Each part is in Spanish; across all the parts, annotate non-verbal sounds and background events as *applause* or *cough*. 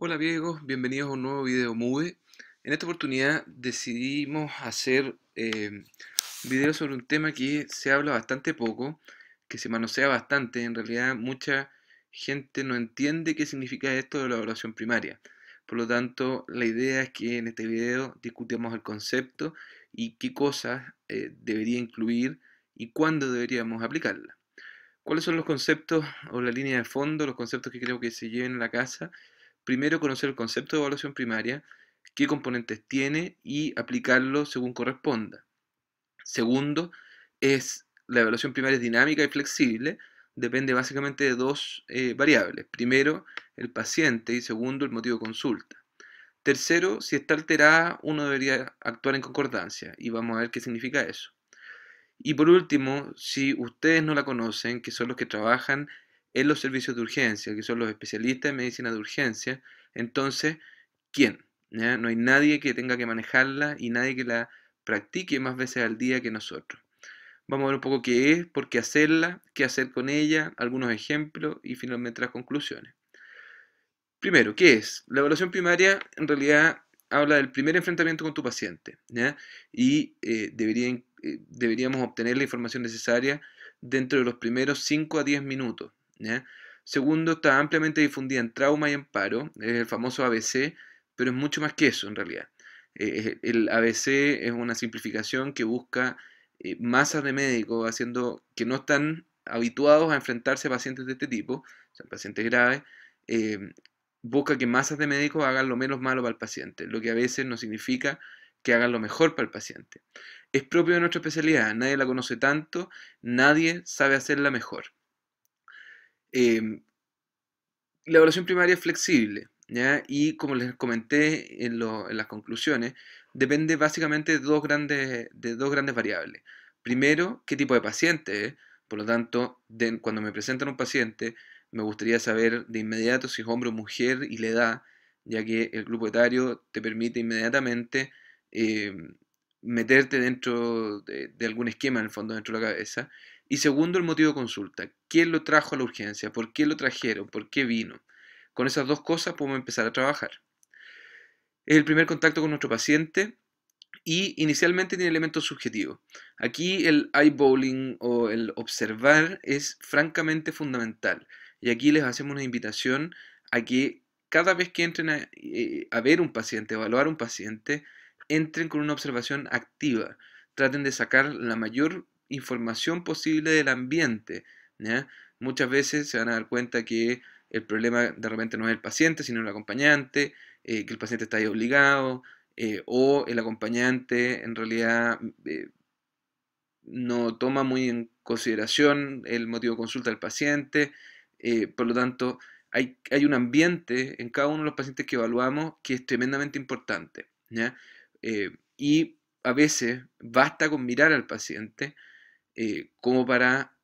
Hola viejos, bienvenidos a un nuevo video MUDE. En esta oportunidad decidimos hacer un eh, video sobre un tema que se habla bastante poco, que se manosea bastante. En realidad mucha gente no entiende qué significa esto de la evaluación primaria. Por lo tanto, la idea es que en este video discutamos el concepto y qué cosas eh, debería incluir y cuándo deberíamos aplicarla. ¿Cuáles son los conceptos o la línea de fondo, los conceptos que creo que se lleven a la casa? primero conocer el concepto de evaluación primaria, qué componentes tiene y aplicarlo según corresponda. Segundo, es la evaluación primaria es dinámica y flexible, depende básicamente de dos eh, variables. Primero, el paciente y segundo, el motivo de consulta. Tercero, si está alterada, uno debería actuar en concordancia y vamos a ver qué significa eso. Y por último, si ustedes no la conocen, que son los que trabajan en los servicios de urgencia, que son los especialistas en medicina de urgencia. Entonces, ¿quién? No hay nadie que tenga que manejarla y nadie que la practique más veces al día que nosotros. Vamos a ver un poco qué es, por qué hacerla, qué hacer con ella, algunos ejemplos y finalmente las conclusiones. Primero, ¿qué es? La evaluación primaria en realidad habla del primer enfrentamiento con tu paciente y eh, eh, deberíamos obtener la información necesaria dentro de los primeros 5 a 10 minutos. Segundo, está ampliamente difundida en trauma y en paro, es el famoso ABC, pero es mucho más que eso en realidad. el ABC es una simplificación que busca eh, masas de médicos haciendo que no están habituados a enfrentarse a pacientes de este tipo, o sea, pacientes graves, em, busca que masas de médicos hagan lo menos malo para el paciente, lo que a veces no significa que hagan lo mejor para el paciente. Es propio de nuestra especialidad, nadie la conoce tanto, nadie sabe hacerla mejor. Em, la evaluación primaria es flexible, Y como les comenté en, las conclusiones, depende básicamente de dos grandes, variables. Primero, qué tipo de paciente es. Por lo tanto, cuando me presentan un paciente, me gustaría saber de inmediato si es hombre o mujer y la edad, ya que el grupo etario te permite inmediatamente em, meterte dentro de, algún esquema en el fondo, dentro de la cabeza. Y segundo, el motivo de consulta. ¿Quién lo trajo a la urgencia? ¿Por qué lo trajeron? ¿Por qué vino? Con esas dos cosas podemos empezar a trabajar. Es el primer contacto con nuestro paciente y inicialmente tiene elementos subjetivos. Aquí el eyeballing o el observar es francamente fundamental. Y aquí les hacemos una invitación a que cada vez que entren a, eh, ver un paciente, evaluar un paciente, entren con una observación activa. Traten de sacar la mayor información posible del ambiente. Muchas veces se van a dar cuenta que el problema de repente no es el paciente, sino el acompañante, eh, que el paciente está ahí obligado, eh, o el acompañante en realidad eh, no toma muy en consideración el motivo de consulta del paciente, por lo tanto hay, hay, un ambiente en cada uno de los pacientes que evaluamos que es tremendamente importante. y a veces basta con mirar al paciente eh, como para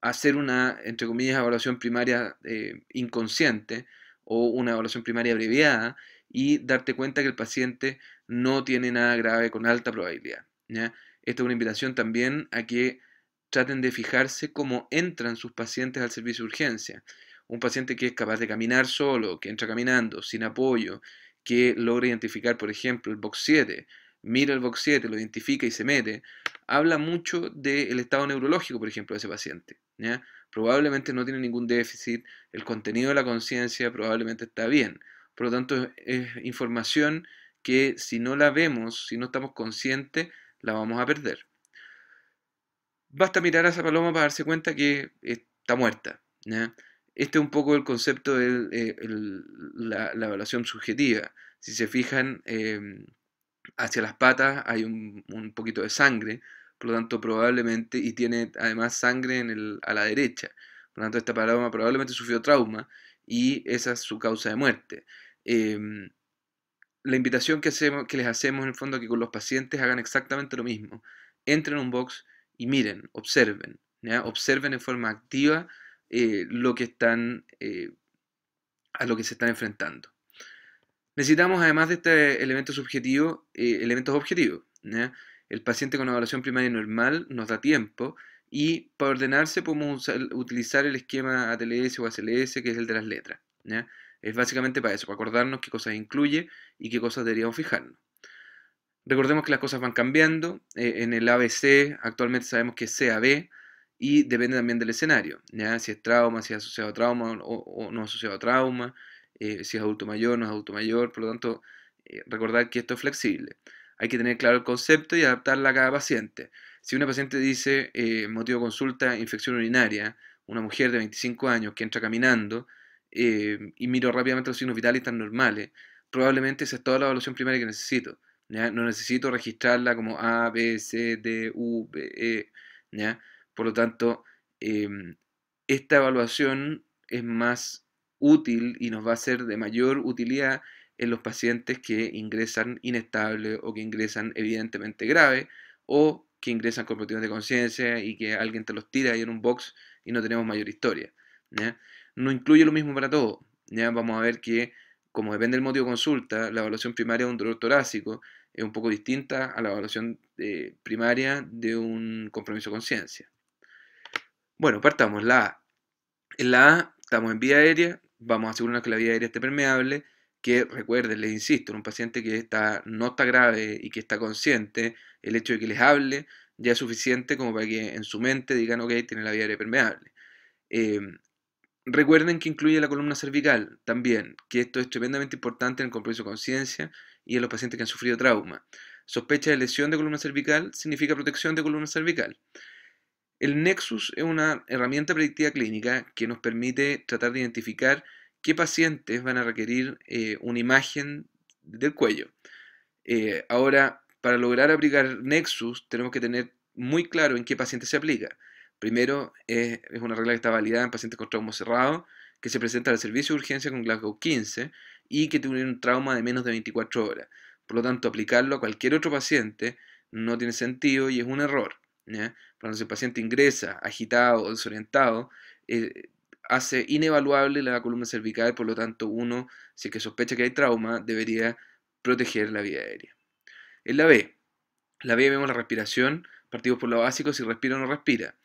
hacer una, entre comillas, evaluación primaria eh, inconsciente o una evaluación primaria abreviada y darte cuenta que el paciente no tiene nada grave con alta probabilidad. Esta es una invitación también a que traten de fijarse cómo entran sus pacientes al servicio de urgencia. Un paciente que es capaz de caminar solo, que entra caminando, sin apoyo, que logra identificar, por ejemplo, el box 7, mira el box 7, lo identifica y se mete, habla mucho del estado neurológico, por ejemplo, de ese paciente. Probablemente no tiene ningún déficit, el contenido de la conciencia probablemente está bien. Por lo tanto, es información que si no la vemos, si no estamos conscientes, la vamos a perder. Basta mirar a esa paloma para darse cuenta que está muerta. Este es un poco el concepto de eh, la, evaluación subjetiva. Si se fijan, em, hacia las patas hay un, poquito de sangre, por lo tanto probablemente, y tiene además sangre a la derecha, por lo tanto esta paloma probablemente sufrió trauma y esa es su causa de muerte. Em, la invitación que, hacemos, que les hacemos en el fondo es que con los pacientes hagan exactamente lo mismo. Entren en un box y miren, observen, observen en forma activa eh, lo que están, eh, a lo que se están enfrentando. Necesitamos, además de este elemento subjetivo, eh, elementos objetivos. El paciente con evaluación primaria normal nos da tiempo y para ordenarse podemos utilizar el esquema ATLS o ACLS, que es el de las letras. Es básicamente para eso, para acordarnos qué cosas incluye y qué cosas deberíamos fijarnos. Recordemos que las cosas van cambiando. Eh, en el ABC actualmente sabemos que es CAB y depende también del escenario. Si es trauma, si es asociado a trauma o, o no asociado a trauma, eh, si es adulto mayor, no es adulto mayor, por lo tanto, eh, recordar que esto es flexible. Hay que tener claro el concepto y adaptarla a cada paciente. Si una paciente dice eh, motivo de consulta, infección urinaria, una mujer de 25 años que entra caminando y miro rápidamente los signos vitales tan normales, probablemente esa es toda la evaluación primaria que necesito. No necesito registrarla como A, B, C, D, U, B, E. Por lo tanto, em, esta evaluación es más útil y nos va a ser de mayor utilidad en los pacientes que ingresan inestable o que ingresan evidentemente grave o que ingresan con problemas de conciencia y que alguien te los tira ahí en un box y no tenemos mayor historia. No incluye lo mismo para todo. Vamos a ver que, como depende del motivo de consulta, la evaluación primaria de un dolor torácico es un poco distinta a la evaluación eh, primaria de un compromiso de conciencia. Bueno, partamos. La En la A estamos en vía aérea, vamos a asegurarnos que la vía aérea esté permeable, que recuerden, les insisto, en un paciente que está, no está grave y que está consciente, el hecho de que les hable ya es suficiente como para que en su mente digan, ok, tiene la vía aérea permeable. Em, recuerden que incluye la columna cervical también, que esto es tremendamente importante en el compromiso de conciencia y en los pacientes que han sufrido trauma. Sospecha de lesión de columna cervical significa protección de columna cervical. El Nexus es una herramienta predictiva clínica que nos permite tratar de identificar qué pacientes van a requerir eh, una imagen del cuello. Eh, ahora, para lograr aplicar Nexus tenemos que tener muy claro en qué paciente se aplica. Primero, es, una regla que está validada en pacientes con trauma cerrado, que se presenta al servicio de urgencia con Glasgow 15 y que tuvieron un trauma de menos de 24 horas. Por lo tanto, aplicarlo a cualquier otro paciente no tiene sentido y es un error. Cuando el paciente ingresa agitado o desorientado, eh, hace inevaluable la columna cervical, por lo tanto uno, si es que sospecha que hay trauma, debería proteger la vía aérea. En la B, la B vemos la respiración, partimos por lo básico, si respira o no respira.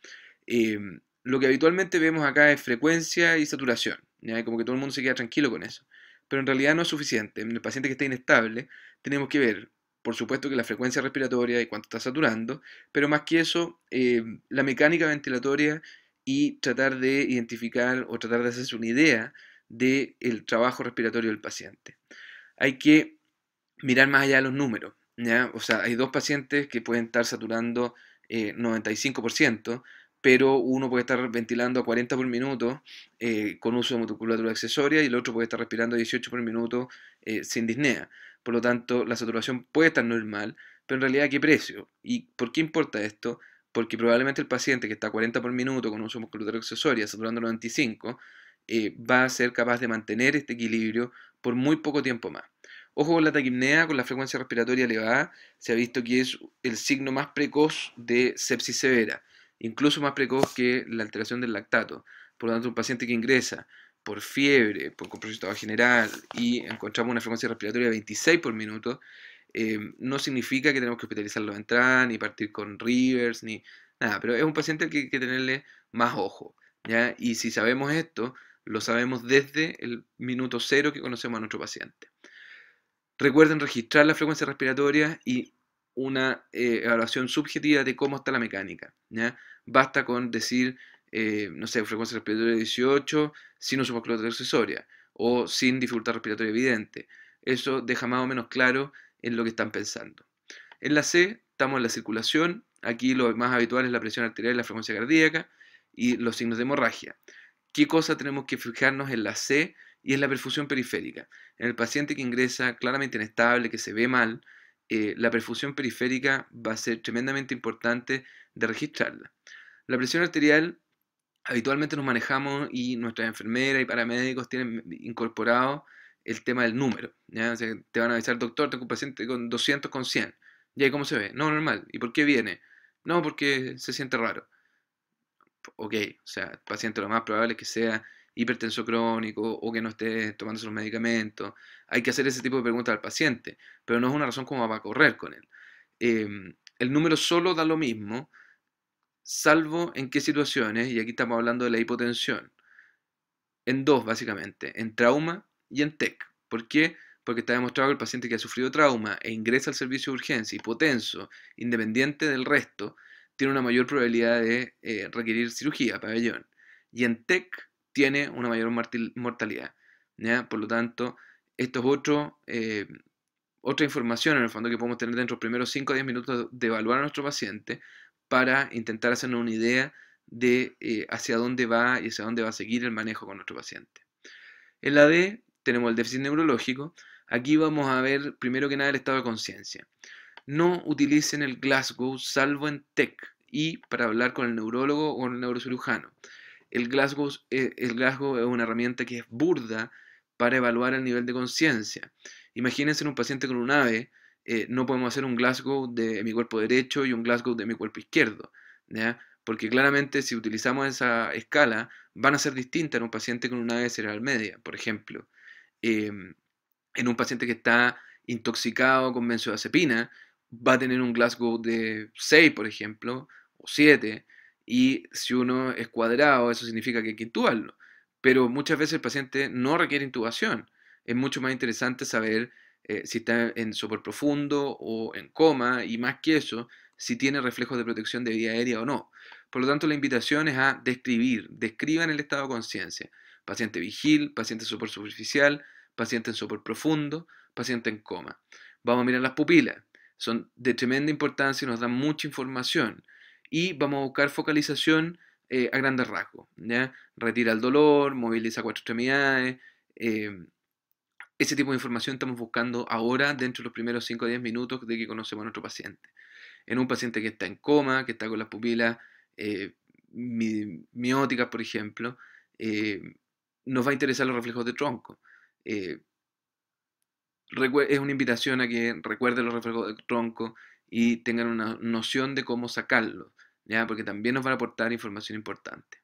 Em, lo que habitualmente vemos acá es frecuencia y saturación, como que todo el mundo se queda tranquilo con eso. Pero en realidad no es suficiente. En el paciente que está inestable, tenemos que ver por supuesto que la frecuencia respiratoria y cuánto está saturando, pero más que eso, eh, la mecánica ventilatoria y tratar de identificar o tratar de hacerse una idea del trabajo respiratorio del paciente. Hay que mirar más allá de los números. ¿ya? O sea, hay dos pacientes que pueden estar saturando 95%, eh, pero uno puede estar ventilando a 40 por minuto eh, con uso de musculatura accesoria y el otro puede estar respirando a 18 por minuto sin disnea. Por lo tanto, la saturación puede estar normal, pero en realidad, ¿a qué precio? ¿Y por qué importa esto? Porque probablemente el paciente que está a 40 por minuto con un uso musculotero accesoria, saturando 95, eh, va a ser capaz de mantener este equilibrio por muy poco tiempo más. Ojo con la taquimnea, con la frecuencia respiratoria elevada, se ha visto que es el signo más precoz de sepsis severa, incluso más precoz que la alteración del lactato. Por lo tanto, un paciente que ingresa por fiebre, por compresión general y encontramos una frecuencia respiratoria de 26 por minuto, eh, no significa que tenemos que hospitalizarlo a entrar, ni partir con Rivers, ni nada, pero es un paciente que hay que tenerle más ojo. ¿ya? Y si sabemos esto, lo sabemos desde el minuto cero que conocemos a nuestro paciente. Recuerden registrar la frecuencia respiratoria y una eh, evaluación subjetiva de cómo está la mecánica. ¿ya? Basta con decir eh, no sé, frecuencia respiratoria de 18 sin uso accesoria o sin dificultad respiratoria evidente. Eso deja más o menos claro en lo que están pensando. En la C estamos en la circulación, aquí lo más habitual es la presión arterial y la frecuencia cardíaca y los signos de hemorragia. ¿Qué cosa tenemos que fijarnos en la C? Y es la perfusión periférica. En el paciente que ingresa claramente inestable, que se ve mal, eh, la perfusión periférica va a ser tremendamente importante de registrarla. La presión arterial habitualmente nos manejamos y nuestras enfermeras y paramédicos tienen incorporado el tema del número. te van a avisar, doctor, tengo un paciente con 200, con 100. ¿Y ahí cómo se ve? No, normal. ¿Y por qué viene? No, porque se siente raro. Ok, o sea, el paciente lo más probable es que sea hipertenso crónico o que no esté tomándose los medicamentos. Hay que hacer ese tipo de preguntas al paciente, pero no es una razón como para correr con él. Em, el número solo da lo mismo, salvo en qué situaciones, y aquí estamos hablando de la hipotensión, en dos básicamente, en trauma y en TEC. ¿Por qué? Porque está demostrado que el paciente que ha sufrido trauma e ingresa al servicio de urgencia hipotenso, independiente del resto, tiene una mayor probabilidad de eh, requerir cirugía, pabellón. Y en TEC tiene una mayor mortalidad. ¿ya? Por lo tanto, esto es eh, otra información en el fondo que podemos tener dentro de los primeros 5 o 10 minutos de evaluar a nuestro paciente para intentar hacernos una idea de eh, hacia dónde va y hacia dónde va a seguir el manejo con nuestro paciente. En la D tenemos el déficit neurológico. Aquí vamos a ver primero que nada el estado de conciencia. No utilicen el Glasgow salvo en TEC y para hablar con el neurólogo o el neurocirujano. El Glasgow, eh, el Glasgow es una herramienta que es burda para evaluar el nivel de conciencia. Imagínense un paciente con un AVE eh, no podemos hacer un Glasgow de mi cuerpo derecho y un Glasgow de mi cuerpo izquierdo, porque claramente si utilizamos esa escala van a ser distintas en un paciente con una AVE cerebral media, por ejemplo, em, en un paciente que está intoxicado con benzodiazepina va a tener un Glasgow de 6, por ejemplo, o 7, y si uno es cuadrado, eso significa que hay que intubarlo. Pero muchas veces el paciente no requiere intubación. Es mucho más interesante saber eh, si está en sopor profundo o en coma, y más que eso, si tiene reflejos de protección de vía aérea o no. Por lo tanto, la invitación es a describir, describan el estado de conciencia. Paciente vigil, paciente en sopor superficial, paciente en sopor profundo, paciente en coma. Vamos a mirar las pupilas. Son de tremenda importancia y nos dan mucha información. Y vamos a buscar focalización eh, a grandes rasgos. ¿ya? Retira el dolor, moviliza cuatro extremidades, eh, ese tipo de información estamos buscando ahora dentro de los primeros 5 o 10 minutos de que conocemos a nuestro paciente. En un paciente que está en coma, que está con las pupilas eh, mióticas, por ejemplo, eh, nos va a interesar los reflejos de tronco. Eh, es una invitación a que recuerden los reflejos de tronco y tengan una noción de cómo sacarlos, porque también nos van a aportar información importante.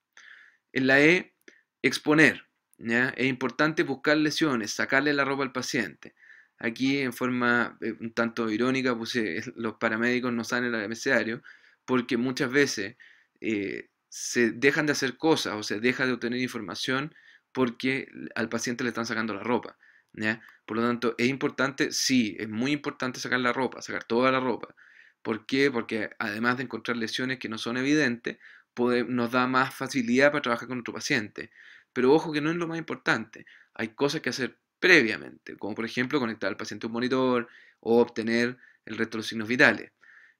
En la E, exponer. Es importante buscar lesiones, sacarle la ropa al paciente. Aquí, en forma eh, un tanto irónica, puse *laughs* los paramédicos no salen al necesario porque muchas veces eh, se dejan de hacer cosas o se deja de obtener información porque al paciente le están sacando la ropa. Por lo tanto, es importante, sí, es muy importante sacar la ropa, sacar toda la ropa. ¿Por qué? Porque además de encontrar lesiones que no son evidentes, nos da más facilidad para trabajar con nuestro paciente. Pero ojo que no es lo más importante. Hay cosas que hacer previamente, como por ejemplo conectar al paciente a un monitor o obtener el resto de los signos vitales.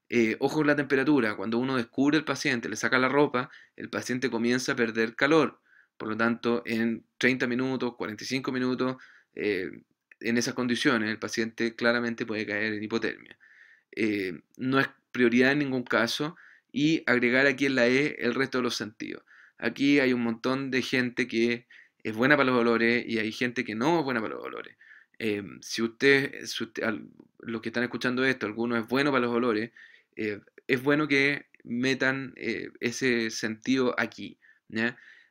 Eh, ojo con la temperatura, cuando uno descubre al paciente, le saca la ropa, el paciente comienza a perder calor. Por lo tanto, en 30 minutos, 45 minutos, eh, en esas condiciones, el paciente claramente puede caer en hipotermia. Eh, no es prioridad en ningún caso y agregar aquí en la E el resto de los sentidos aquí hay un montón de gente que es buena para los olores y hay gente que no es buena para los olores. Eh, si ustedes, los que están escuchando esto, alguno es bueno para los olores, eh, es bueno que metan eh, ese sentido aquí.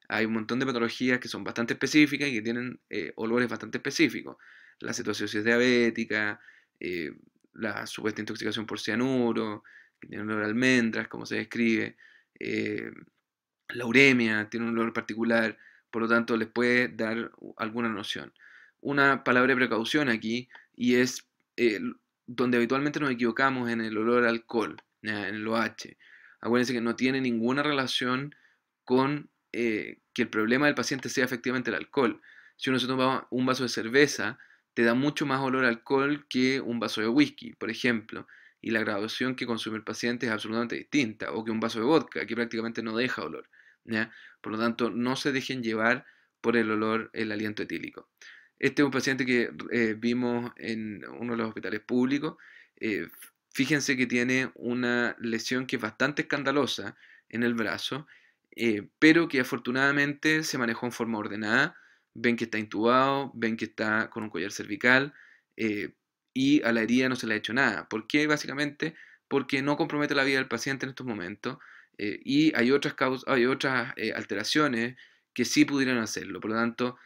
Hay un montón de patologías que son bastante específicas y que tienen olores bastante específicos. La es diabética, la supuesta intoxicación por cianuro, que tiene olor a almendras, como se describe, la uremia tiene un olor particular, por lo tanto les puede dar alguna noción. Una palabra de precaución aquí y es eh, donde habitualmente nos equivocamos en el olor al alcohol, en el OH. Acuérdense que no tiene ninguna relación con eh, que el problema del paciente sea efectivamente el alcohol. Si uno se toma un vaso de cerveza, te da mucho más olor alcohol que un vaso de whisky, por ejemplo, y la graduación que consume el paciente es absolutamente distinta, o que un vaso de vodka, que prácticamente no deja olor. Por lo tanto, no se dejen llevar por el olor, el aliento etílico. Este es un paciente que eh, vimos en uno de los hospitales públicos. Eh, fíjense que tiene una lesión que es bastante escandalosa en el brazo, eh, pero que afortunadamente se manejó en forma ordenada. Ven que está intubado, ven que está con un collar cervical y a la herida no se le ha hecho nada. ¿Por qué? Básicamente porque no compromete la vida del paciente en estos momentos eh, y hay otras, causas, hay otras eh, alteraciones que sí pudieran hacerlo. Por lo tanto,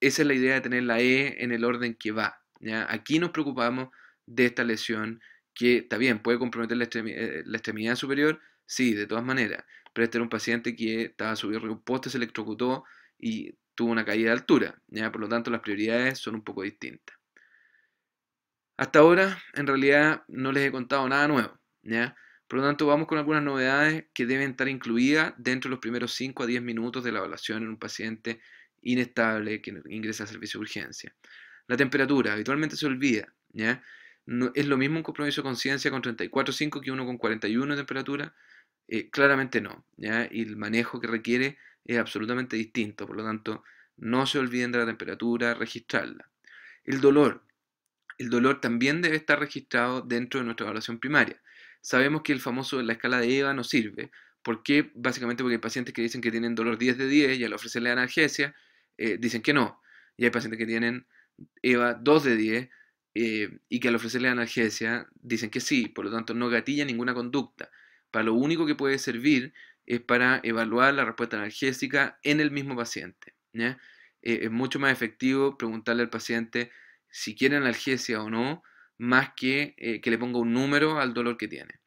esa es la idea de tener la E en el orden que va. ¿ya? Aquí nos preocupamos de esta lesión que está bien, puede comprometer la, eh, extremidad, superior, sí, de todas maneras. Pero este era un paciente que estaba subiendo a se electrocutó y tuvo una caída de altura. ¿ya? Por lo tanto, las prioridades son un poco distintas. Hasta ahora, en realidad, no les he contado nada nuevo. ¿ya? Por lo tanto, vamos con algunas novedades que deben estar incluidas dentro de los primeros 5 a 10 minutos de la evaluación en un paciente inestable que ingresa al servicio de urgencia. La temperatura, habitualmente se olvida, No, es lo mismo un compromiso de conciencia con 34.5 que uno con 41 de temperatura, eh, claramente no, Y el manejo que requiere es absolutamente distinto, por lo tanto, no se olviden de la temperatura, registrarla. El dolor, el dolor también debe estar registrado dentro de nuestra evaluación primaria sabemos que el famoso la escala de EVA no sirve. ¿Por qué? Básicamente porque hay pacientes que dicen que tienen dolor 10 de 10 y al ofrecerle analgesia eh, dicen que no. Y hay pacientes que tienen EVA 2 de 10 eh, y que al ofrecerle analgesia dicen que sí. Por lo tanto, no gatilla ninguna conducta. Para lo único que puede servir es para evaluar la respuesta analgésica en el mismo paciente. Eh, es mucho más efectivo preguntarle al paciente si quiere analgesia o no más que eh, que le ponga un número al dolor que tiene.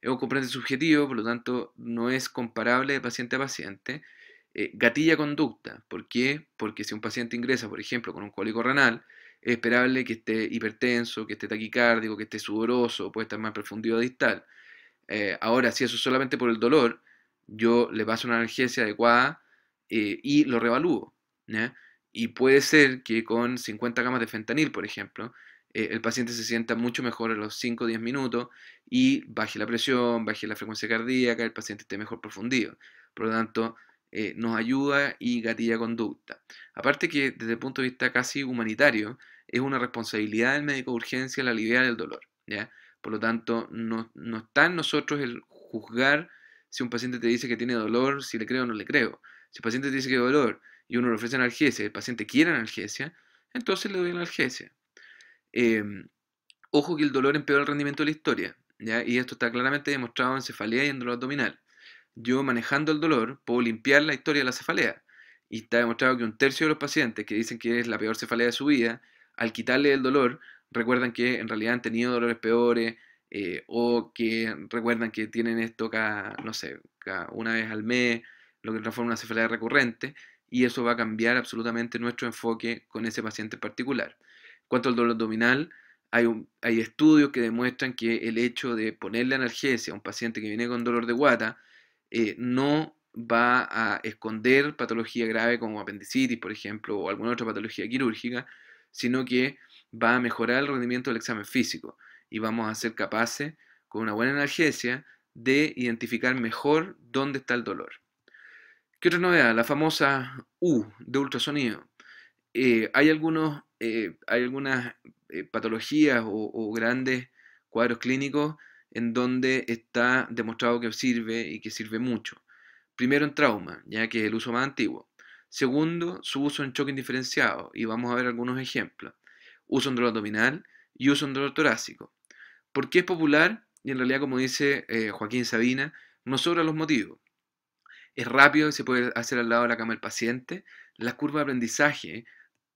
Es un componente subjetivo, por lo tanto, no es comparable de paciente a paciente. Eh, gatilla conducta. ¿Por qué? Porque si un paciente ingresa, por ejemplo, con un cólico renal, es esperable que esté hipertenso, que esté taquicárdico, que esté sudoroso, puede estar más profundido distal. Eh, ahora, si eso es solamente por el dolor, yo le paso una analgesia adecuada y lo revalúo. Y puede ser que con 50 gamas de fentanil, por ejemplo, eh, el paciente se sienta mucho mejor a los 5 o 10 minutos y baje la presión, baje la frecuencia cardíaca, el paciente esté mejor profundido. Por lo tanto, eh, nos ayuda y gatilla conducta. Aparte que desde el punto de vista casi humanitario, es una responsabilidad del médico de urgencia la aliviar el dolor. ¿ya? Por lo tanto, no, no está en nosotros el juzgar si un paciente te dice que tiene dolor, si le creo o no le creo. Si el paciente te dice que tiene dolor y uno le ofrece analgesia y el paciente quiere analgesia, entonces le doy analgesia. Em, ojo que el dolor empeora el rendimiento de la historia, y esto está claramente demostrado en cefalea y en dolor abdominal. Yo manejando el dolor puedo limpiar la historia de la cefalea, y está demostrado que un tercio de los pacientes que dicen que es la peor cefalea de su vida, al quitarle el dolor, recuerdan que en realidad han tenido dolores peores, eh, o que recuerdan que tienen esto cada, no sé, una vez al mes, lo que transforma una cefalea recurrente, y eso va a cambiar absolutamente nuestro enfoque con ese paciente particular cuanto al dolor abdominal, hay, estudios que demuestran que el hecho de ponerle analgesia a un paciente que viene con dolor de guata eh, no va a esconder patología grave como apendicitis, por ejemplo, o alguna otra patología quirúrgica, sino que va a mejorar el rendimiento del examen físico y vamos a ser capaces, con una buena analgesia, de identificar mejor dónde está el dolor. ¿Qué otra novedad? La famosa U de ultrasonido. Eh, hay algunos eh, hay algunas eh, patologías o, grandes cuadros clínicos en donde está demostrado que sirve y que sirve mucho. Primero en trauma, ya que es el uso más antiguo. Segundo, su uso en choque indiferenciado, y vamos a ver algunos ejemplos. Uso en dolor abdominal y uso en dolor torácico. ¿Por qué es popular? Y en realidad, como dice eh, Joaquín Sabina, no sobra los motivos. Es rápido y se puede hacer al lado de la cama del paciente. la curva de aprendizaje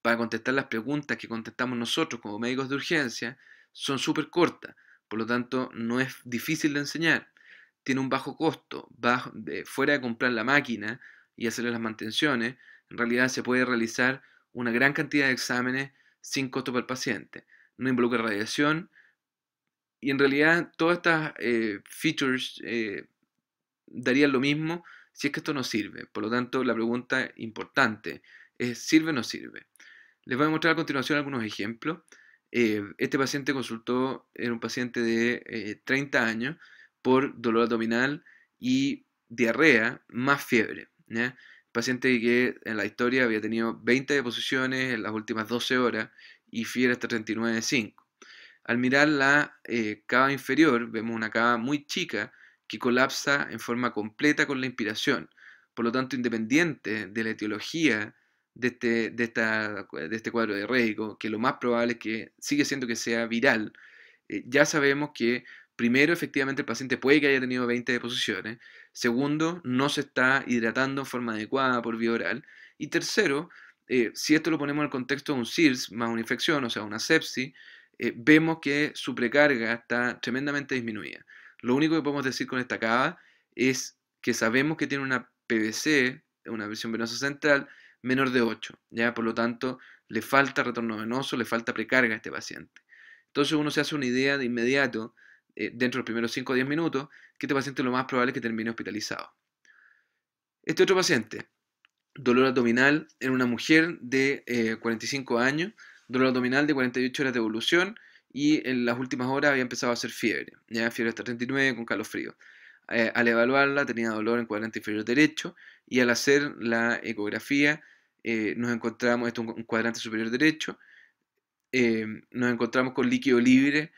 para contestar las preguntas que contestamos nosotros como médicos de urgencia son súper cortas, por lo tanto no es difícil de enseñar, tiene un bajo costo, fuera de comprar la máquina y hacerle las mantenciones, en realidad se puede realizar una gran cantidad de exámenes sin costo para el paciente, no involucra radiación y en realidad todas estas eh, features eh, darían lo mismo si es que esto no sirve, por lo tanto la pregunta importante es ¿sirve o no sirve? Les voy a mostrar a continuación algunos ejemplos. Eh, este paciente consultó, era un paciente de 30 eh, años por dolor abdominal y diarrea más fiebre. Paciente que en la historia había tenido 20 deposiciones en las últimas 12 horas y fiebre hasta 39,5. Al mirar la eh, cava inferior, vemos una cava muy chica que colapsa en forma completa con la inspiración. Por lo tanto, independiente de la etiología este, de este, cuadro de riesgo que lo más probable es que sigue siendo que sea viral. Eh, ya sabemos que Primero, efectivamente, el paciente puede que haya tenido 20 deposiciones. Segundo, no se está hidratando en forma adecuada por vía oral. Y tercero, eh, si esto lo ponemos en el contexto de un SIRS más una infección, o sea, una sepsis, eh, vemos que su precarga está tremendamente disminuida. Lo único que podemos decir con esta cava es que sabemos que tiene una PVC, una versión venosa central, menor de 8, ¿ya? Por lo tanto, le falta retorno venoso, le falta precarga a este paciente. Entonces uno se hace una idea de inmediato, eh, dentro de los primeros 5 o 10 minutos, que este paciente lo más probable es que termine hospitalizado. Este otro paciente, dolor abdominal en una mujer de 45 eh, años, dolor abdominal de 48 horas de evolución y en las últimas horas había empezado a hacer fiebre, ya fiebre hasta 39 con calofrío. Eh, al evaluarla tenía dolor en cuadrante inferior derecho y al hacer la ecografía eh, nos encontramos, esto es un cuadrante superior derecho, em, nos encontramos con líquido libre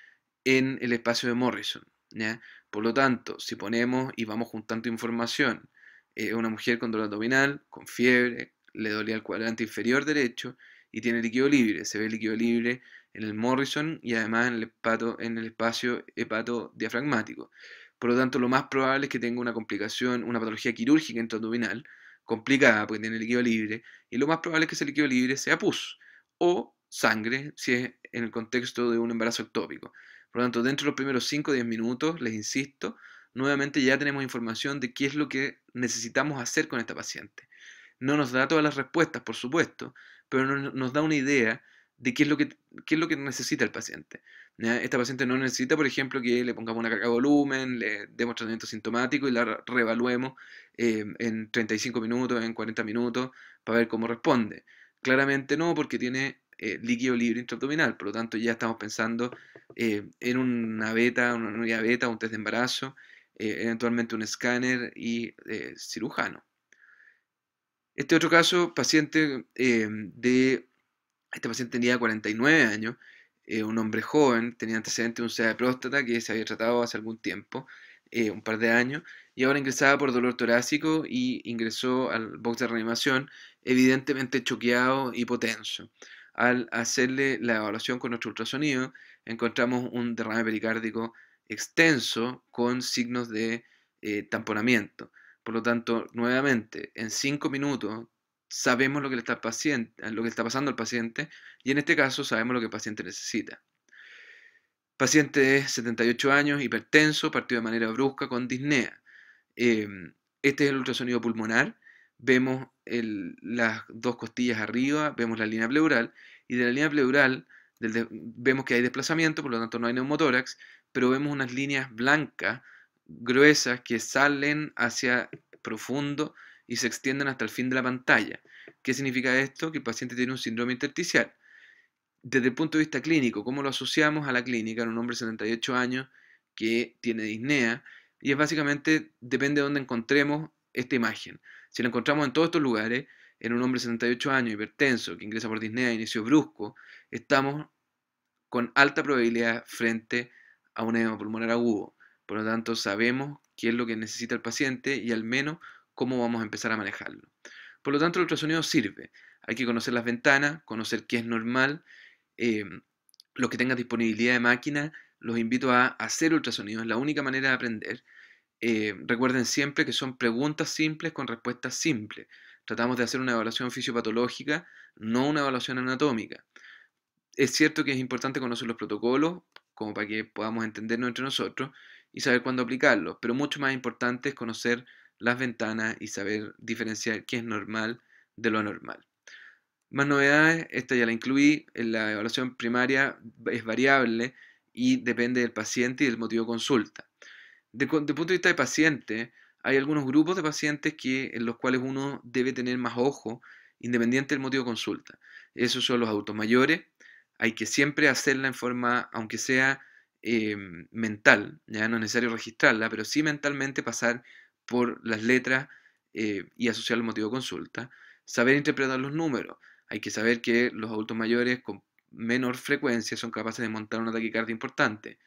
en el espacio de Morrison. Por lo tanto, si ponemos y vamos juntando información, eh, una mujer con dolor abdominal, con fiebre, le dolía el cuadrante inferior derecho y tiene líquido libre, se ve líquido libre en el Morrison y además en el, en el espacio hepato-diafragmático. Por lo tanto, lo más probable es que tenga una complicación, una patología quirúrgica en abdominal, complicada porque tiene el líquido libre, y lo más probable es que ese líquido libre sea pus o sangre si es en el contexto de un embarazo ectópico. Por lo tanto, dentro de los primeros 5 o 10 minutos, les insisto, nuevamente ya tenemos información de qué es lo que necesitamos hacer con esta paciente. No nos da todas las respuestas, por supuesto, pero nos da una idea de qué es lo que, qué es lo que necesita el paciente. Esta paciente no necesita, por ejemplo, que le pongamos una carga de volumen, le demos tratamiento sintomático y la reevaluemos eh, en 35 minutos, en 40 minutos, para ver cómo responde. Claramente no, porque tiene eh, líquido libre intraabdominal, por lo tanto ya estamos pensando eh, en una beta, una beta, un test de embarazo, eventualmente un escáner y cirujano. Este otro caso, paciente de... Este paciente tenía 49 años, eh, un hombre joven, tenía antecedentes de un SEA de próstata que se había tratado hace algún tiempo, eh, un par de años, y ahora ingresaba por dolor torácico y ingresó al box de reanimación, evidentemente choqueado y potenso. Al hacerle la evaluación con nuestro ultrasonido, encontramos un derrame pericárdico extenso con signos de eh, tamponamiento. Por lo tanto, nuevamente, en cinco minutos sabemos eh, lo que, le está pasando al paciente y en este caso sabemos lo que el paciente necesita. Paciente de 78 años, hipertenso, partido de manera brusca con disnea. Em, este es el ultrasonido pulmonar. Vemos las dos costillas arriba, vemos la línea pleural y de la línea pleural vemos que hay desplazamiento, por lo tanto no hay neumotórax, pero vemos unas líneas blancas, gruesas, que salen hacia profundo y se extienden hasta el fin de la pantalla. ¿Qué significa esto? Que el paciente tiene un síndrome intersticial. Desde el punto de vista clínico, ¿cómo lo asociamos a la clínica en un hombre de 78 años que tiene disnea? Y es básicamente, depende de dónde encontremos esta imagen. Si la encontramos en todos estos lugares, en un hombre de 78 años, hipertenso, que ingresa por disnea, inicio brusco, estamos con alta probabilidad frente a un edema pulmonar agudo. Por lo tanto, sabemos qué es lo que necesita el paciente y al menos cómo vamos a empezar a manejarlo. Por lo tanto, el ultrasonido sirve. Hay que conocer las ventanas, conocer qué es normal. Em, los que tengan disponibilidad de máquina, los invito a hacer ultrasonido. Es la única manera de aprender. Eh, recuerden siempre que son preguntas simples con respuestas simples. Tratamos de hacer una evaluación fisiopatológica, no una evaluación anatómica. Es cierto que es importante conocer los protocolos, como para que podamos entendernos entre nosotros y saber cuándo aplicarlos, pero mucho más importante es conocer las ventanas y saber diferenciar qué es normal de lo anormal. Más novedades, esta ya la incluí, en la evaluación primaria es variable y depende del paciente y del motivo de consulta. de punto de vista de paciente, hay algunos grupos de pacientes que, en los cuales uno debe tener más ojo, independiente del motivo de consulta. Esos son los adultos mayores, hay que siempre hacerla en forma, aunque sea em, mental, ya no es necesario registrarla, pero sí mentalmente pasar por las letras eh, y asociar el motivo de consulta. Saber interpretar los números. Hay que saber que los adultos mayores con menor frecuencia son capaces de montar un ataque cardíaco importante.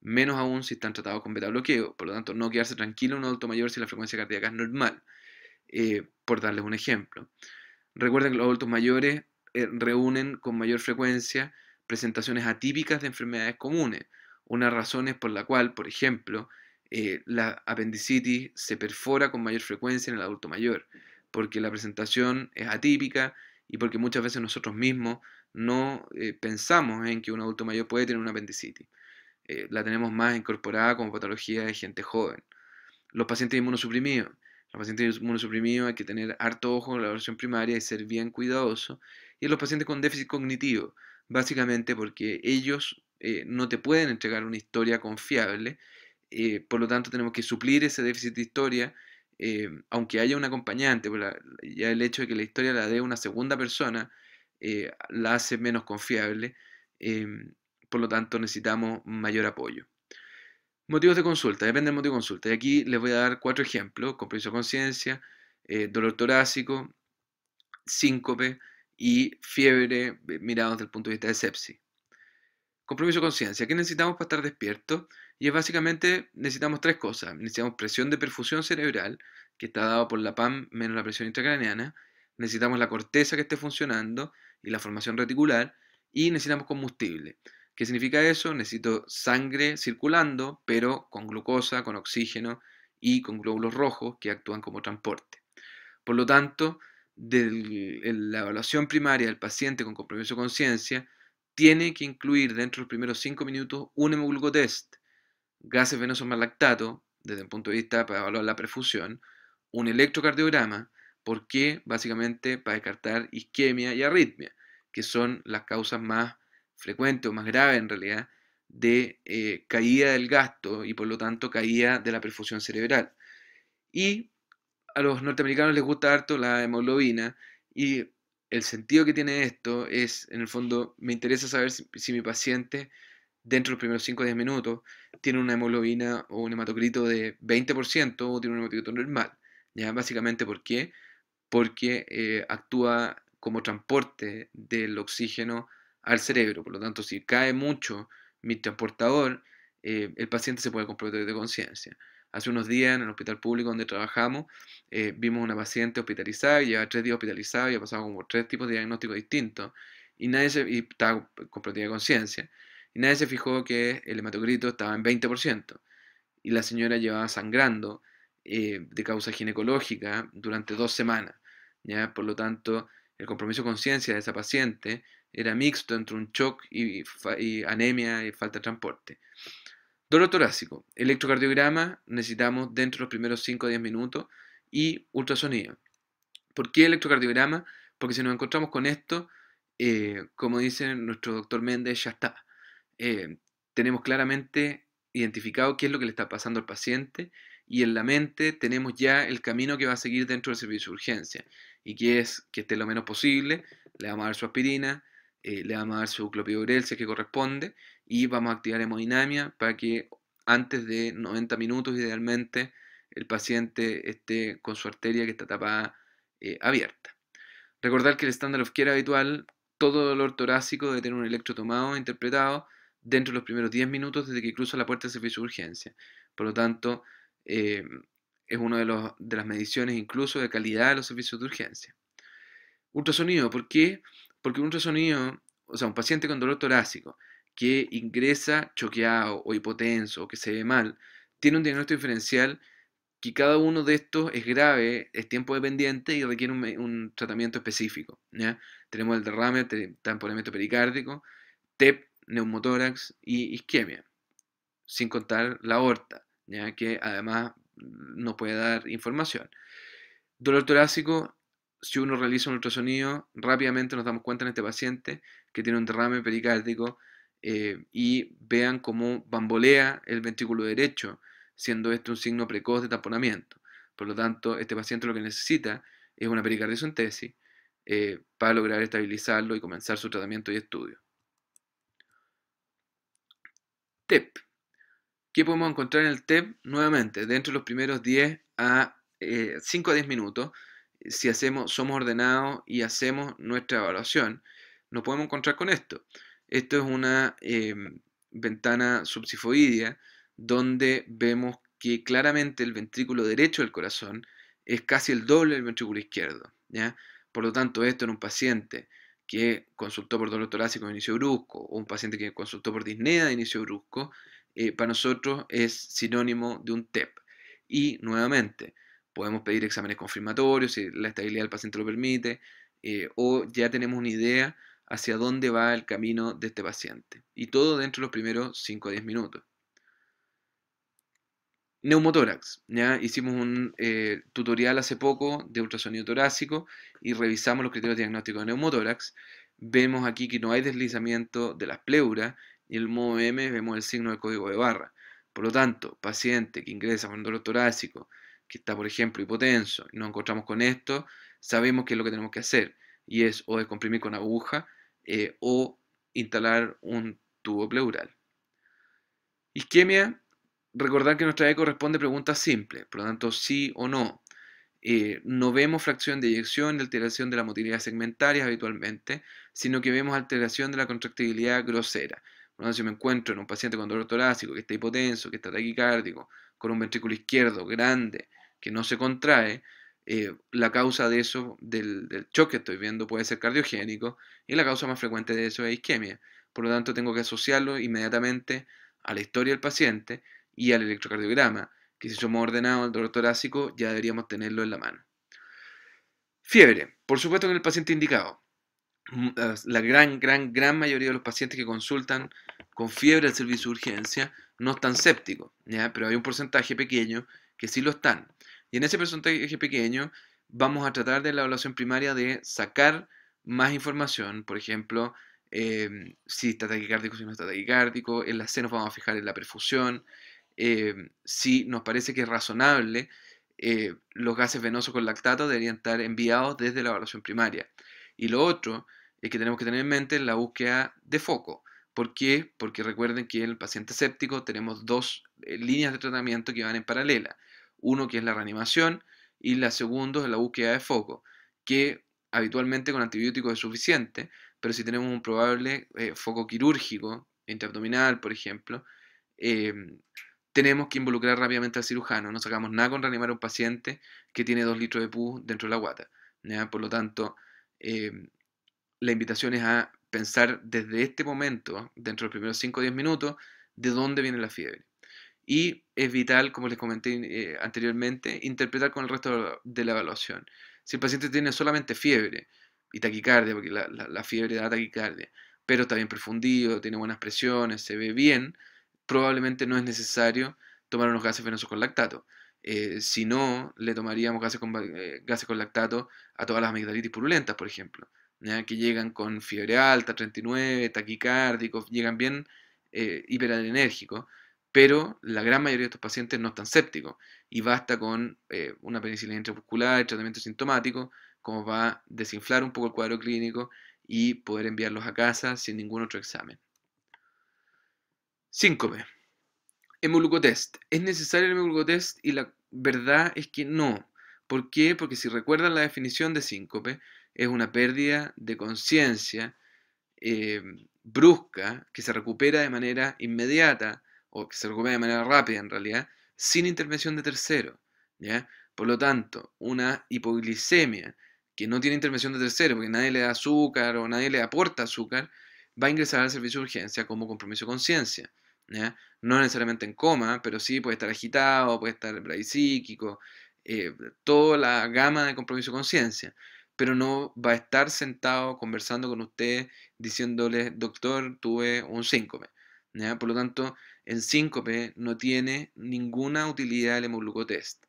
Menos aún si están tratados con beta bloqueo. Por lo tanto, no quedarse tranquilo un adulto mayor si la frecuencia cardíaca es normal. Eh, por darles un ejemplo. Recuerden que los adultos mayores eh, reúnen con mayor frecuencia presentaciones atípicas de enfermedades comunes. Una razón es por la cual, por ejemplo, eh, la apendicitis se perfora con mayor frecuencia en el adulto mayor, porque la presentación es atípica y porque muchas veces nosotros mismos no eh, pensamos en que un adulto mayor puede tener una apendicitis. Eh, la tenemos más incorporada como patología de gente joven. Los pacientes inmunosuprimidos. Los pacientes inmunosuprimidos hay que tener harto ojo en la evaluación primaria y ser bien cuidadoso. Y los pacientes con déficit cognitivo, básicamente porque ellos no te pueden entregar una historia confiable eh, por lo tanto tenemos que suplir ese déficit de historia, eh, aunque haya un acompañante, pues ya el hecho de que la historia la dé una segunda persona eh, la hace menos confiable, por lo tanto necesitamos mayor apoyo. Motivos de consulta, depende del motivo de consulta. Y aquí les voy a dar cuatro ejemplos, compromiso de conciencia, dolor torácico, síncope y fiebre mirados desde el punto de vista de sepsis. Compromiso de conciencia, ¿qué necesitamos para estar despiertos? Y es básicamente, necesitamos tres cosas. Necesitamos presión de perfusión cerebral, que está dada por la PAM menos la presión intracraneana. Necesitamos la corteza que esté funcionando y la formación reticular. Y necesitamos combustible. ¿Qué significa eso? Necesito sangre circulando, pero con glucosa, con oxígeno y con glóbulos rojos que actúan como transporte. Por lo tanto, la evaluación primaria del paciente con compromiso de conciencia, tiene que incluir dentro de los primeros 5 minutos un hemoglucotest gases venosos más lactato, desde el punto de vista para evaluar la perfusión, un electrocardiograma, ¿por qué? Básicamente para descartar isquemia y arritmia, que son las causas más frecuentes o más graves en realidad de eh, caída del gasto y por lo tanto caída de la perfusión cerebral. Y a los norteamericanos les gusta harto la hemoglobina y el sentido que tiene esto es, en el fondo, me interesa saber si mi paciente dentro de los primeros 5 o 10 minutos tiene una hemoglobina o un hematocrito de 20% o tiene un hematocrito normal. ¿ya? Básicamente, ¿por qué? Porque eh, actúa como transporte del oxígeno al cerebro. Por lo tanto, si cae mucho mi transportador, eh, el paciente se puede comprometer de conciencia. Hace unos días en el hospital público donde trabajamos vimos eh, vimos una paciente hospitalizada, lleva tres días hospitalizada y ha pasado como tres tipos de diagnósticos distintos y nadie se, y estaba comprometida de conciencia nadie se fijó que el hematocrito estaba en 20%. Y la señora llevaba sangrando eh, de causa ginecológica durante dos semanas. ¿ya? Por lo tanto, el compromiso de conciencia de esa paciente era mixto entre un shock y, anemia y falta de transporte. Dolor torácico. Electrocardiograma necesitamos dentro de los primeros 5 o 10 minutos y ultrasonido. ¿Por qué electrocardiograma? Porque si nos encontramos con esto, eh, como dice nuestro doctor Méndez, ya está. Eh, tenemos claramente identificado qué es lo que le está pasando al paciente y en la mente tenemos ya el camino que va a seguir dentro del servicio de urgencia y que es que esté lo menos posible, le vamos a dar su aspirina, eh, le vamos a dar su clopidogrel si que corresponde y vamos a activar hemodinamia para que antes de 90 minutos idealmente el paciente esté con su arteria que está tapada eh, abierta. Recordar que el estándar of care habitual, todo dolor torácico debe tener un electro tomado interpretado dentro de los primeros 10 minutos desde que cruza la puerta del servicio de urgencia. Por lo tanto, eh, es una de, de las mediciones incluso de calidad de los servicios de urgencia. Ultrasonido, ¿por qué? Porque un ultrasonido, o sea, un paciente con dolor torácico que ingresa choqueado o hipotenso o que se ve mal, tiene un diagnóstico diferencial que cada uno de estos es grave, es tiempo dependiente y requiere un, tratamiento específico. Tenemos el derrame, el tamponamiento pericárdico, TEP neumotórax y isquemia, sin contar la aorta, ya que además no puede dar información. Dolor torácico, si uno realiza un ultrasonido, rápidamente nos damos cuenta en este paciente que tiene un derrame pericárdico eh, y vean cómo bambolea el ventrículo derecho, siendo este un signo precoz de taponamiento. Por lo tanto, este paciente lo que necesita es una pericardiocentesis eh, para lograr estabilizarlo y comenzar su tratamiento y estudio. TEP. ¿Qué podemos encontrar en el TEP? Nuevamente, dentro de los primeros 10 a 5 eh, a 10 minutos, si hacemos, somos ordenados y hacemos nuestra evaluación, nos podemos encontrar con esto. Esto es una em, ventana subsifoidea donde vemos que claramente el ventrículo derecho del corazón es casi el doble del ventrículo izquierdo. ¿ya? Por lo tanto, esto en un paciente que consultó por dolor torácico de inicio brusco, o un paciente que consultó por disnea de inicio brusco, eh, para nosotros es sinónimo de un TEP. Y nuevamente, podemos pedir exámenes confirmatorios si la estabilidad del paciente lo permite, eh, o ya tenemos una idea hacia dónde va el camino de este paciente. Y todo dentro de los primeros 5 a 10 minutos. Neumotórax, ¿ya? Hicimos un eh, tutorial hace poco de ultrasonido torácico y revisamos los criterios diagnósticos de neumotórax. Vemos aquí que no hay deslizamiento de las pleuras y el modo M vemos el signo del código de barra. Por lo tanto, paciente que ingresa con dolor torácico, que está por ejemplo hipotenso, y nos encontramos con esto, sabemos qué es lo que tenemos que hacer y es o descomprimir con aguja eh, o instalar un tubo pleural. Isquemia recordar que nuestra eco responde preguntas simples, por lo tanto, sí o no. Eh, no vemos fracción de eyección y alteración de la motilidad segmentaria habitualmente, sino que vemos alteración de la contractibilidad grosera. Por lo tanto, si me encuentro en un paciente con dolor torácico, que está hipotenso, que está taquicárdico, con un ventrículo izquierdo grande, que no se contrae, eh, la causa de eso, del, del choque que estoy viendo, puede ser cardiogénico y la causa más frecuente de eso es isquemia. Por lo tanto, tengo que asociarlo inmediatamente a la historia del paciente y al electrocardiograma, que si somos ordenados al dolor torácico ya deberíamos tenerlo en la mano. Fiebre, por supuesto en el paciente indicado. Mm, la gran, gran, gran mayoría de los pacientes que consultan con fiebre al servicio de urgencia no están sépticos, pero hay un porcentaje pequeño que sí lo están. Y en ese porcentaje pequeño vamos a tratar de la evaluación primaria de sacar más información, por ejemplo, em, si está taquicárdico, si no está taquicárdico, en la C nos vamos a fijar en la perfusión, eh, si nos parece que es razonable, eh, los gases venosos con lactato deberían estar enviados desde la evaluación primaria. Y lo otro es que tenemos que tener en mente la búsqueda de foco. ¿Por qué? Porque recuerden que en el paciente séptico tenemos dos eh, líneas de tratamiento que van en paralela. Uno que es la reanimación y la segunda es la búsqueda de foco, que habitualmente con antibióticos es suficiente, pero si tenemos un probable foco quirúrgico, intraabdominal, por ejemplo, tenemos que involucrar rápidamente al cirujano. No sacamos nada con reanimar a un paciente que tiene dos litros de pus dentro de la guata. Por lo tanto, em, la invitación es a pensar desde este momento, dentro de los primeros 5 o 10 minutos, de dónde viene la fiebre. Y es vital, como les comenté eh, anteriormente, interpretar con el resto de la evaluación. Si el paciente tiene solamente fiebre y taquicardia, porque la, la fiebre da taquicardia, pero está bien profundido, tiene buenas presiones, se ve bien, probablemente no es necesario tomar unos gases venosos con lactato. Eh, si no, le tomaríamos gases con, eh, gases lactato a todas las amigdalitis purulentas, por ejemplo, que llegan con fiebre alta, 39, taquicárdicos, llegan bien eh, pero la gran mayoría de estos pacientes no están sépticos y basta con eh, una penicilina intramuscular, tratamiento sintomático, como va a desinflar un poco el cuadro clínico y poder enviarlos a casa sin ningún otro examen. Síncope. Hemoglucotest. ¿Es necesario el hemoglucotest? Y la verdad es que no. ¿Por qué? Porque si recuerdan la definición de síncope, es una pérdida de conciencia eh, brusca que se recupera de manera inmediata o que se recupera de manera rápida en realidad, sin intervención de tercero. ¿ya? Por lo tanto, una hipoglicemia que no tiene intervención de tercero, porque nadie le da azúcar o nadie le aporta azúcar, va a ingresar al servicio de urgencia como compromiso de conciencia. No necesariamente en coma, pero sí puede estar agitado, puede estar psíquico, eh, toda la gama de compromiso de conciencia. Pero no va a estar sentado conversando con usted diciéndole, doctor, tuve un síncope. Por lo tanto, en síncope no tiene ninguna utilidad el hemoglucotest.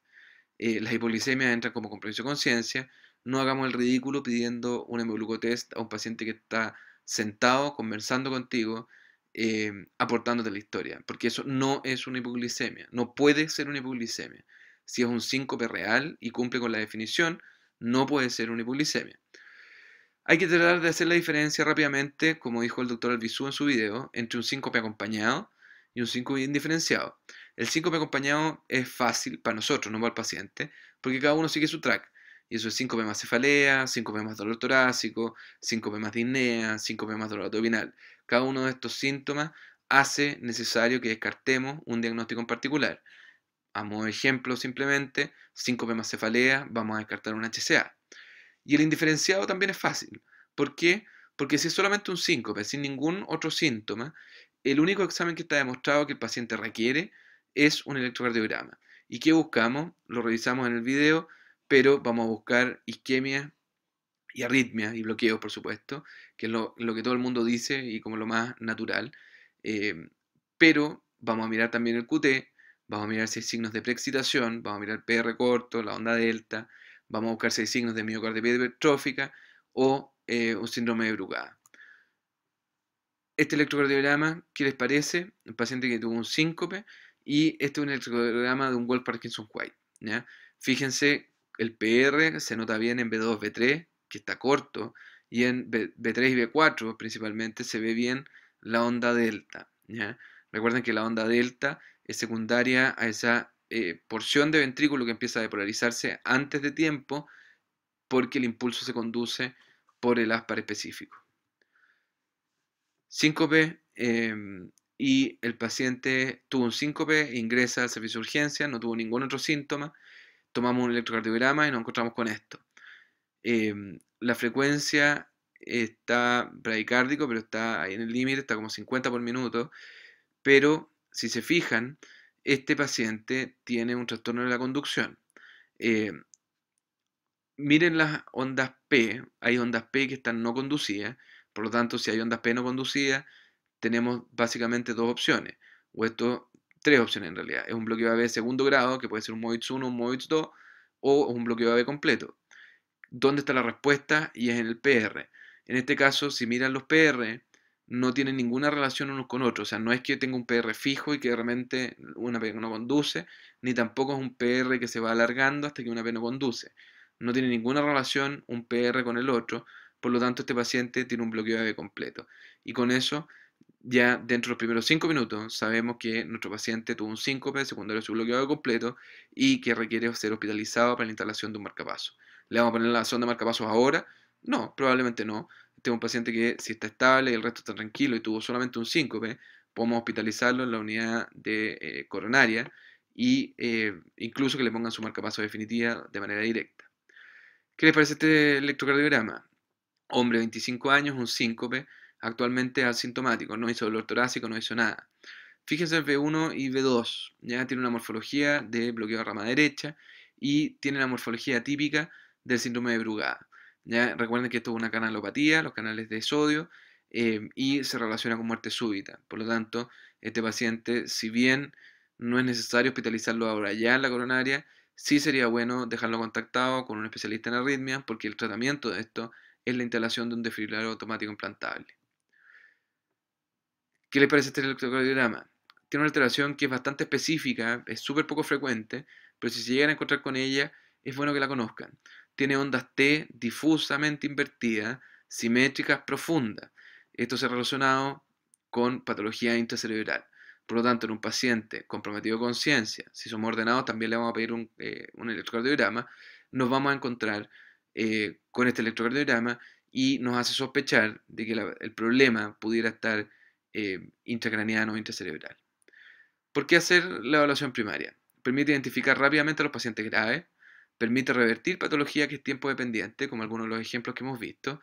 Eh, las hipoglicemias entran como compromiso de conciencia. No hagamos el ridículo pidiendo un hemoglucotest a un paciente que está sentado, conversando contigo, em, aportándote la historia. Porque eso no es una hipoglicemia. No puede ser una hipoglicemia. Si es un síncope real y cumple con la definición, no puede ser una hipoglicemia. Hay que tratar de hacer la diferencia rápidamente, como dijo el doctor Alvisu en su video, entre un síncope acompañado y un síncope indiferenciado. El síncope acompañado es fácil para nosotros, no para el paciente, porque cada uno sigue su track. Y eso es 5P más cefalea, 5P más dolor torácico, 5P más disnea, 5P más dolor abdominal. Cada uno de estos síntomas hace necesario que descartemos un diagnóstico en particular. A modo de ejemplo, simplemente, 5P más cefalea, vamos a descartar un HCA. Y el indiferenciado también es fácil. ¿Por qué? Porque si es solamente un síncope, sin ningún otro síntoma, el único examen que está demostrado que el paciente requiere es un electrocardiograma. ¿Y qué buscamos? Lo revisamos en el video, pero vamos a buscar isquemia y arritmia y bloqueos, por supuesto, que es lo, que todo el mundo dice y como lo más natural. Eh, pero vamos a mirar también el QT, vamos a mirar si hay signos de preexcitación, vamos a mirar PR corto, la onda delta, vamos a buscar si hay signos de miocardiopatía hipertrófica o eh, un síndrome de Brugada. Este electrocardiograma, ¿qué les parece? Un paciente que tuvo un síncope y este es un electrocardiograma de un Wolf Parkinson White. Fíjense el PR se nota bien en B2, B3, que está corto, y en B, 3 y B4 principalmente se ve bien la onda delta. Recuerden que la onda delta es secundaria a esa eh, porción de ventrículo que empieza a depolarizarse antes de tiempo porque el impulso se conduce por el aspar específico. Síncope eh, em, y el paciente tuvo un 5 síncope, ingresa al servicio de urgencia, no tuvo ningún otro síntoma tomamos un electrocardiograma y nos encontramos con esto. Eh, la frecuencia está bradicárdico, pero está ahí en el límite, está como 50 por minuto. Pero si se fijan, este paciente tiene un trastorno de la conducción. Eh, miren las ondas P, hay ondas P que están no conducidas, por lo tanto, si hay ondas P no conducidas, tenemos básicamente dos opciones. O esto tres opciones en realidad. Es un bloqueo AB de segundo grado, que puede ser un MOVITS 1, un MOVITS 2, o un bloqueo AB completo. ¿Dónde está la respuesta? Y es en el PR. En este caso, si miran los PR, no tienen ninguna relación unos con otros. O sea, no es que tenga un PR fijo y que realmente una P no conduce, ni tampoco es un PR que se va alargando hasta que una P no conduce. No tiene ninguna relación un PR con el otro, por lo tanto este paciente tiene un bloqueo AB completo. Y con eso ya dentro de los primeros 5 minutos sabemos que nuestro paciente tuvo un síncope secundario a su bloqueado completo y que requiere ser hospitalizado para la instalación de un marcapaso. ¿Le vamos a poner la zona de marcapasos ahora? No, probablemente no. Tengo este un paciente que si está estable y el resto está tranquilo y tuvo solamente un síncope, podemos hospitalizarlo en la unidad de eh, coronaria e incluso que le pongan su marcapaso definitiva de manera directa. ¿Qué les parece este electrocardiograma? Hombre, 25 años, un síncope, actualmente asintomático, no hizo dolor torácico, no hizo nada. Fíjense el B1 y B2, ya tiene una morfología de bloqueo de rama derecha y tiene la morfología típica del síndrome de Brugada. ¿ya? Recuerden que esto es una canalopatía, los canales de sodio, eh, y se relaciona con muerte súbita. Por lo tanto, este paciente, si bien no es necesario hospitalizarlo ahora ya en la coronaria, sí sería bueno dejarlo contactado con un especialista en arritmias porque el tratamiento de esto es la instalación de un desfibrilador automático implantable. ¿Qué le parece este electrocardiograma? Tiene una alteración que es bastante específica, es súper poco frecuente, pero si se llegan a encontrar con ella, es bueno que la conozcan. Tiene ondas T difusamente invertidas, simétricas, profundas. Esto se ha relacionado con patología intracerebral. Por lo tanto, en un paciente comprometido con conciencia, si somos ordenados, también le vamos a pedir un, eh, electrocardiograma, nos vamos a encontrar eh, con este electrocardiograma y nos hace sospechar de que el problema pudiera estar eh, intracraniano o intracerebral. ¿Por qué hacer la evaluación primaria? Permite identificar rápidamente a los pacientes graves, permite revertir patología que es tiempo dependiente, como algunos de los ejemplos que hemos visto,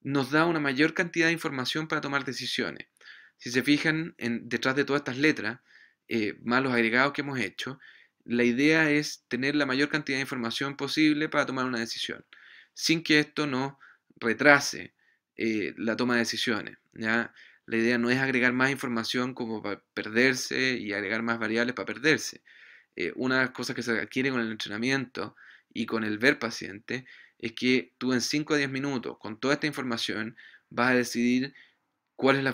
nos da una mayor cantidad de información para tomar decisiones. Si se fijan detrás de todas estas letras, eh, más los agregados que hemos hecho, la idea es tener la mayor cantidad de información posible para tomar una decisión, sin que esto nos retrase eh, la toma de decisiones. ¿ya? La idea no es agregar más información como para perderse y agregar más variables para perderse. Eh, una de las cosas que se adquiere con el entrenamiento y con el ver paciente es que tú en 5 o 10 minutos, con toda esta información, vas a decidir cuál es la,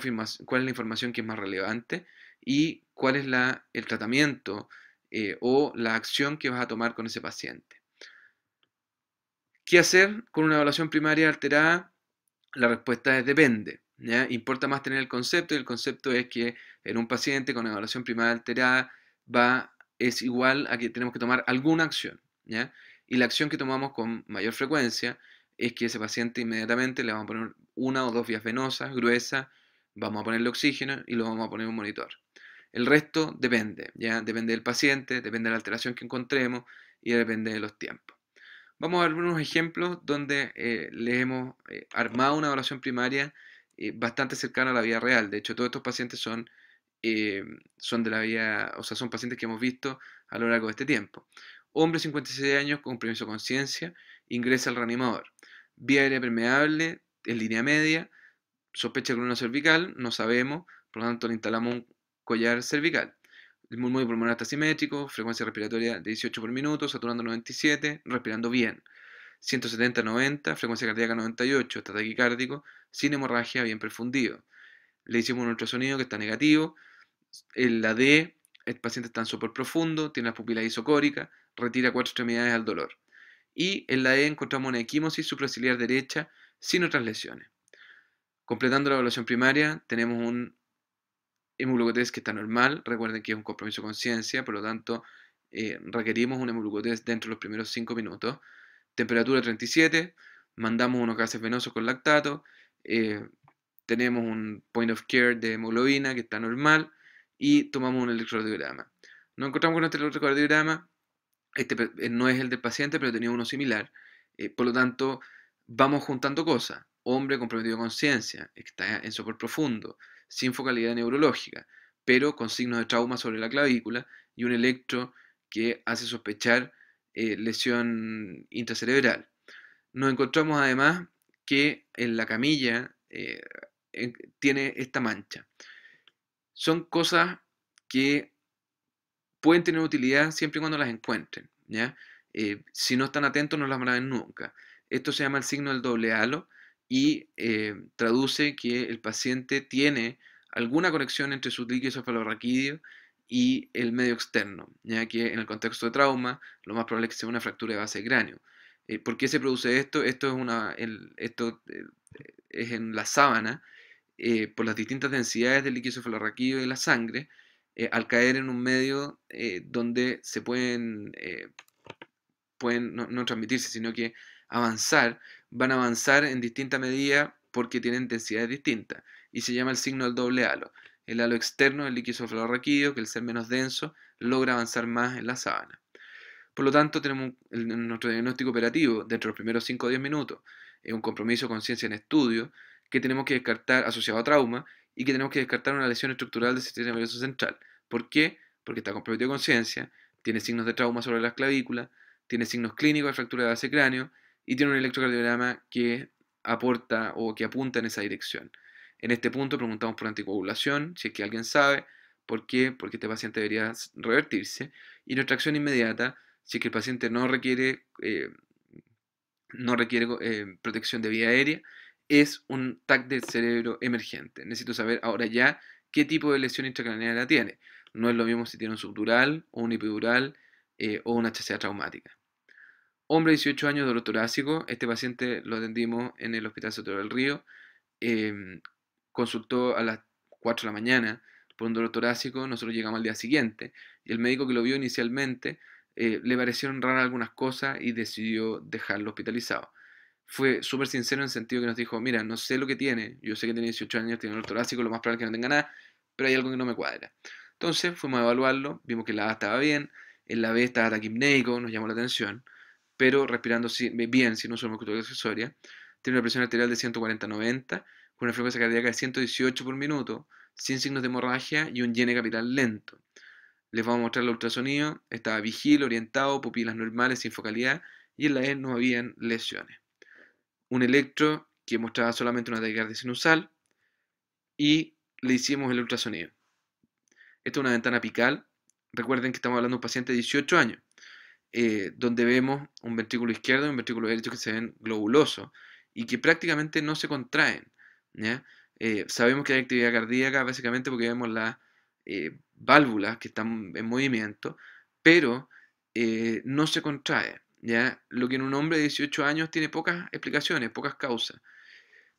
información que es más relevante y cuál es la, el tratamiento eh, o la acción que vas a tomar con ese paciente. ¿Qué hacer con una evaluación primaria alterada? La respuesta es depende. Importa más tener el concepto y el concepto es que en un paciente con evaluación primaria alterada va, es igual a que tenemos que tomar alguna acción. Y la acción que tomamos con mayor frecuencia es que ese paciente inmediatamente le vamos a poner una o dos vías venosas gruesas, vamos a ponerle oxígeno y lo vamos a poner en un monitor. El resto depende, ¿ya? Depende del paciente, depende de la alteración que encontremos y depende de los tiempos. Vamos a ver unos ejemplos donde eh, le hemos eh, armado una evaluación primaria eh, bastante cercano a la vida real. De hecho, todos estos pacientes son, eh, son de la o sea, son pacientes que hemos visto a lo largo de este tiempo. Hombre 56 años con permiso de conciencia, ingresa al reanimador. Vía aérea permeable, en línea media, sospecha de columna cervical, no sabemos, por lo tanto le instalamos un collar cervical. El murmullo pulmonar está simétrico, frecuencia respiratoria de 18 por minuto, saturando 97, respirando bien. 170-90, frecuencia cardíaca 98, está taquicárdico, sin hemorragia, bien perfundido. Le hicimos un ultrasonido que está negativo. En la D, el paciente está en sopor profundo, tiene las pupilas isocóricas, retira cuatro extremidades al dolor. Y en la E encontramos una equimosis supraciliar derecha sin otras lesiones. Completando la evaluación primaria, tenemos un hemoglucotés que está normal. Recuerden que es un compromiso de conciencia, por lo tanto, eh, requerimos una hemoglucotés dentro de los primeros 5 minutos temperatura 37, mandamos unos gases venosos con lactato, eh, tenemos un point of care de hemoglobina que está normal y tomamos un electrocardiograma. Nos encontramos con este electrocardiograma, este eh, no es el del paciente, pero tenía uno similar, eh, por lo tanto vamos juntando cosas. Hombre comprometido con ciencia, está en sopor profundo, sin focalidad neurológica, pero con signos de trauma sobre la clavícula y un electro que hace sospechar eh, lesión intracerebral. Nos encontramos además que en la camilla eh, tiene esta mancha. Son cosas que pueden tener utilidad siempre y cuando las encuentren. ¿ya? Eh, si no están atentos no las van a ver nunca. Esto se llama el signo del doble halo y traduce que el paciente tiene alguna conexión entre su líquido cefalorraquídeo y el medio externo, ya que en el contexto de trauma lo más probable es que sea una fractura de base de cráneo. Eh, ¿Por qué se produce esto? Esto es, una, esto, eh, es en la sábana, eh, por las distintas densidades del líquido cefalorraquídeo y la sangre, al caer en un medio donde se pueden, pueden no, no transmitirse, sino que avanzar, van a avanzar en distinta medida porque tienen densidades distintas y se llama el signo del doble halo. El halo externo del líquido cefalorraquídeo, que el ser menos denso, logra avanzar más en la sábana. Por lo tanto, tenemos nuestro diagnóstico operativo dentro de los primeros 5 o 10 minutos. Es un compromiso con ciencia en estudio que tenemos que descartar asociado a trauma y que tenemos que descartar una lesión estructural del sistema nervioso central. ¿Por qué? Porque está comprometido con ciencia, tiene signos de trauma sobre las clavículas, tiene signos clínicos de fractura de base cráneo y tiene un electrocardiograma que aporta o que apunta en esa dirección. En este punto preguntamos por anticoagulación, si es que alguien sabe por qué, porque este paciente debería revertirse. Y nuestra acción inmediata, si es que el paciente no requiere, eh, no requiere eh, protección de vía aérea, es un TAC del cerebro emergente. Necesito saber ahora ya qué tipo de lesión intracraneal tiene. No es lo mismo si tiene un subdural o un epidural eh, o una HCA traumática. Hombre, de 18 años, dolor torácico. Este paciente lo atendimos en el Hospital Sotero del Río. Em, consultó a las 4 de la mañana por un dolor torácico, nosotros llegamos al día siguiente y el médico que lo vio inicialmente eh, le parecieron raras algunas cosas y decidió dejarlo hospitalizado. Fue súper sincero en el sentido que nos dijo, mira, no sé lo que tiene, yo sé que tiene 18 años, tiene dolor torácico, lo más probable es que no tenga nada, pero hay algo que no me cuadra. Entonces fuimos a evaluarlo, vimos que la A estaba bien, el la B estaba taquimnéico, nos llamó la atención, pero respirando bien, sin uso de accesoria, tiene una presión arterial de 140-90 con una frecuencia cardíaca de 118 por minuto, sin signos de hemorragia y un yene capilar lento. Les vamos a mostrar el ultrasonido, estaba vigil, orientado, pupilas normales, sin focalidad, y en la E no habían lesiones. Un electro que mostraba solamente una taquicardia sinusal, y le hicimos el ultrasonido. Esta es una ventana apical. Recuerden que estamos hablando de un paciente de 18 años, eh, donde vemos un ventrículo izquierdo y un ventrículo derecho que se ven globulosos y que prácticamente no se contraen. Eh, sabemos que hay actividad cardíaca básicamente porque vemos las eh, válvulas que están en movimiento, pero eh, no se contrae. ¿ya? Lo que en un hombre de 18 años tiene pocas explicaciones, pocas causas.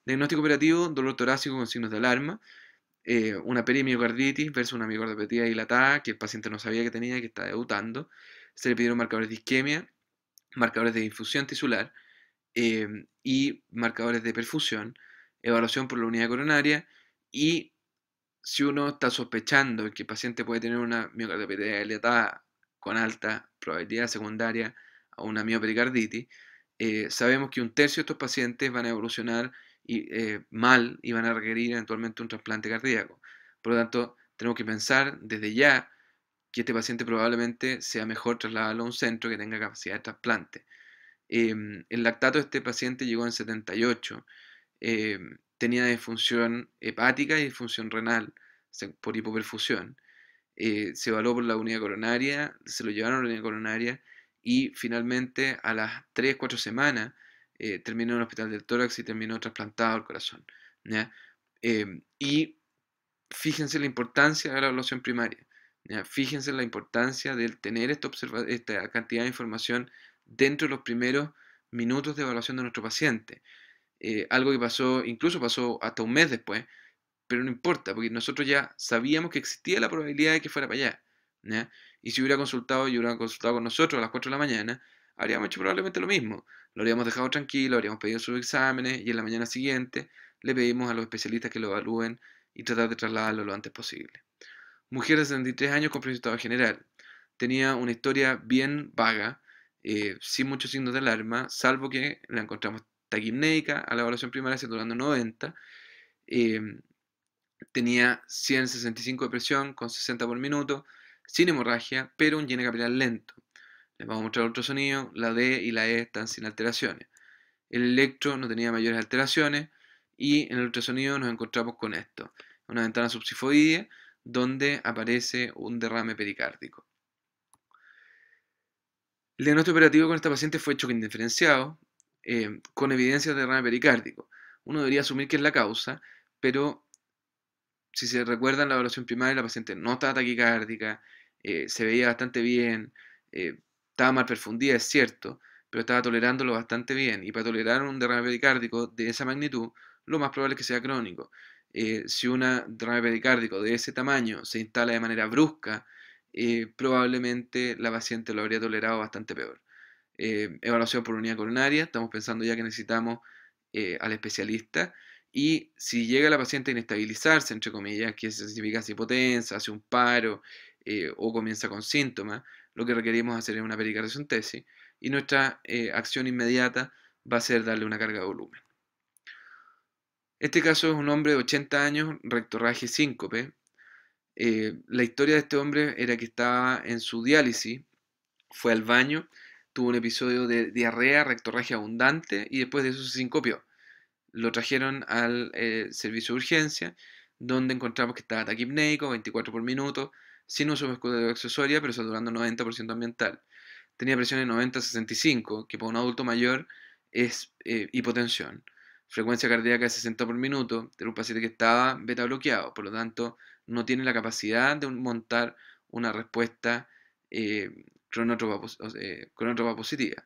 Diagnóstico operativo, dolor torácico con signos de alarma, una perimiocarditis versus una miocardiopatía dilatada que el paciente no sabía que tenía y que está debutando. Se le pidieron marcadores de isquemia, marcadores de infusión tisular y marcadores de perfusión evaluación por la unidad coronaria y si uno está sospechando que el paciente puede tener una miocardiopatía dilatada con alta probabilidad secundaria a una miopericarditis, eh, sabemos que un tercio de estos pacientes van a evolucionar eh, mal y van a requerir eventualmente un trasplante cardíaco. Por lo tanto, tenemos que pensar desde ya que este paciente probablemente sea mejor trasladarlo a un centro que tenga capacidad de trasplante. Em, el lactato de este paciente llegó en 78 eh, tenía disfunción hepática y disfunción renal por hipoperfusión. Eh, se evaluó por la unidad coronaria, se lo llevaron a la unidad coronaria y finalmente a las 3, 4 semanas eh, terminó en el hospital del tórax y terminó trasplantado el corazón. y fíjense la importancia de la evaluación primaria, fíjense la importancia de tener esta, esta cantidad de información dentro de los primeros minutos de evaluación de nuestro paciente. Eh, algo que pasó, incluso pasó hasta un mes después, pero no importa, porque nosotros ya sabíamos que existía la probabilidad de que fuera para allá. Y si hubiera consultado y hubiera consultado con nosotros a las 4 de la mañana, habríamos hecho probablemente lo mismo. Lo habríamos dejado tranquilo, habríamos pedido sus exámenes y en la mañana siguiente le pedimos a los especialistas que lo evalúen y tratar de trasladarlo lo antes posible. Mujer de 73 años con estado general. Tenía una historia bien vaga, eh, sin muchos signos de alarma, salvo que la encontramos taquipneica a la evaluación primaria saturando 90, em, tenía 165 de presión con 60 por minuto, sin hemorragia, pero un lleno capilar lento. Les vamos a mostrar otro sonido, la D y la E están sin alteraciones. El electro no tenía mayores alteraciones y en el ultrasonido nos encontramos con esto, una ventana subsifoidea donde aparece un derrame pericárdico. El diagnóstico operativo con esta paciente fue choque indiferenciado, Em, con evidencia de derrame pericárdico. Uno debería asumir que es la causa, pero si se recuerdan la evaluación primaria, la paciente no estaba taquicárdica, eh, se veía bastante bien, eh, estaba mal perfundida, es cierto, pero estaba tolerándolo bastante bien. Y para tolerar un derrame pericárdico de esa magnitud, lo más probable es que sea crónico. Eh, si un derrame pericárdico de ese tamaño se instala de manera brusca, probablemente la paciente lo habría tolerado bastante peor evaluación eh, por unidad coronaria, estamos pensando ya que necesitamos eh, al especialista. Y si llega la paciente a inestabilizarse, entre comillas, que significa hace hipotensa, hace un paro eh, o comienza con síntomas, lo que requerimos hacer es una tesis y nuestra acción inmediata va a ser darle una carga de volumen. Este caso es un hombre de 80 años, rectorraje síncope. la historia de este hombre era que estaba en su diálisis, fue al baño, tuvo un episodio de diarrea, rectorragia abundante y después de eso se sincopió. Lo trajeron al eh, servicio de urgencia, donde encontramos que estaba taquipneico, 24 por minuto, sin uso de accesoria, pero saturando 90% ambiental. Tenía presión de 90-65, que para un adulto mayor es eh, hipotensión. Frecuencia cardíaca de 60 por minuto, de un paciente que estaba beta bloqueado, por lo tanto no tiene la capacidad de montar una respuesta eh, cronotropa eh, positiva.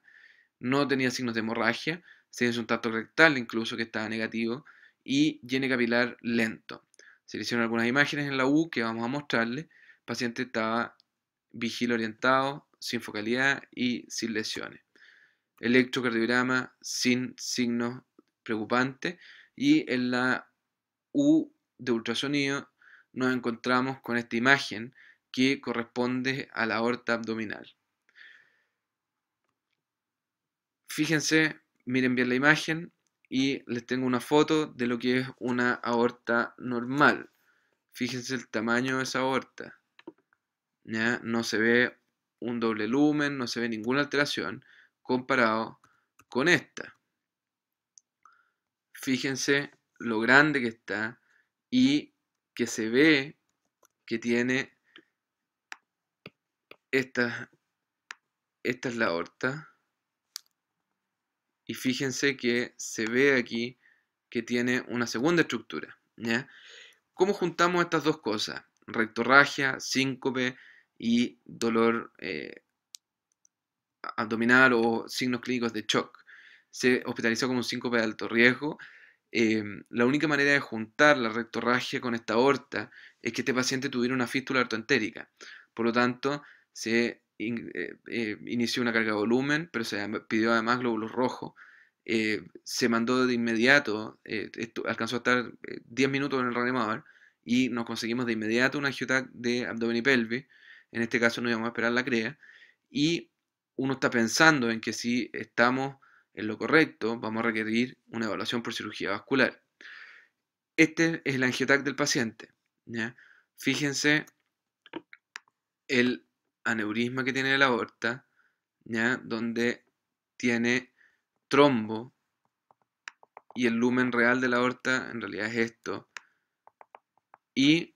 No tenía signos de hemorragia, se hizo un tacto rectal incluso que estaba negativo y llene capilar lento. Se le hicieron algunas imágenes en la U que vamos a mostrarle. El paciente estaba vigil orientado, sin focalidad y sin lesiones. Electrocardiograma sin signos preocupantes y en la U de ultrasonido nos encontramos con esta imagen que corresponde a la aorta abdominal. Fíjense, miren bien la imagen y les tengo una foto de lo que es una aorta normal. Fíjense el tamaño de esa aorta. No se ve un doble lumen, no se ve ninguna alteración comparado con esta. Fíjense lo grande que está y que se ve que tiene esta, esta es la aorta. Y fíjense que se ve aquí que tiene una segunda estructura. ¿Cómo juntamos estas dos cosas? Rectorragia, síncope y dolor eh, abdominal o signos clínicos de shock. Se hospitalizó como un síncope de alto riesgo. Eh, la única manera de juntar la rectorragia con esta aorta es que este paciente tuviera una fístula ortoentérica. Por lo tanto, se eh, eh, inició una carga de volumen, pero se pidió además glóbulos rojos. Eh, se mandó de inmediato, esto, alcanzó a estar 10 minutos en el reanimador y nos conseguimos de inmediato una angiotac de abdomen y pelvis. En este caso no íbamos a esperar la crea. Y uno está pensando en que si estamos en lo correcto, vamos a requerir una evaluación por cirugía vascular. Este es el angiotac del paciente. Fíjense el aneurisma que tiene la aorta, ¿ya? donde tiene trombo y el lumen real de la aorta en realidad es esto. Y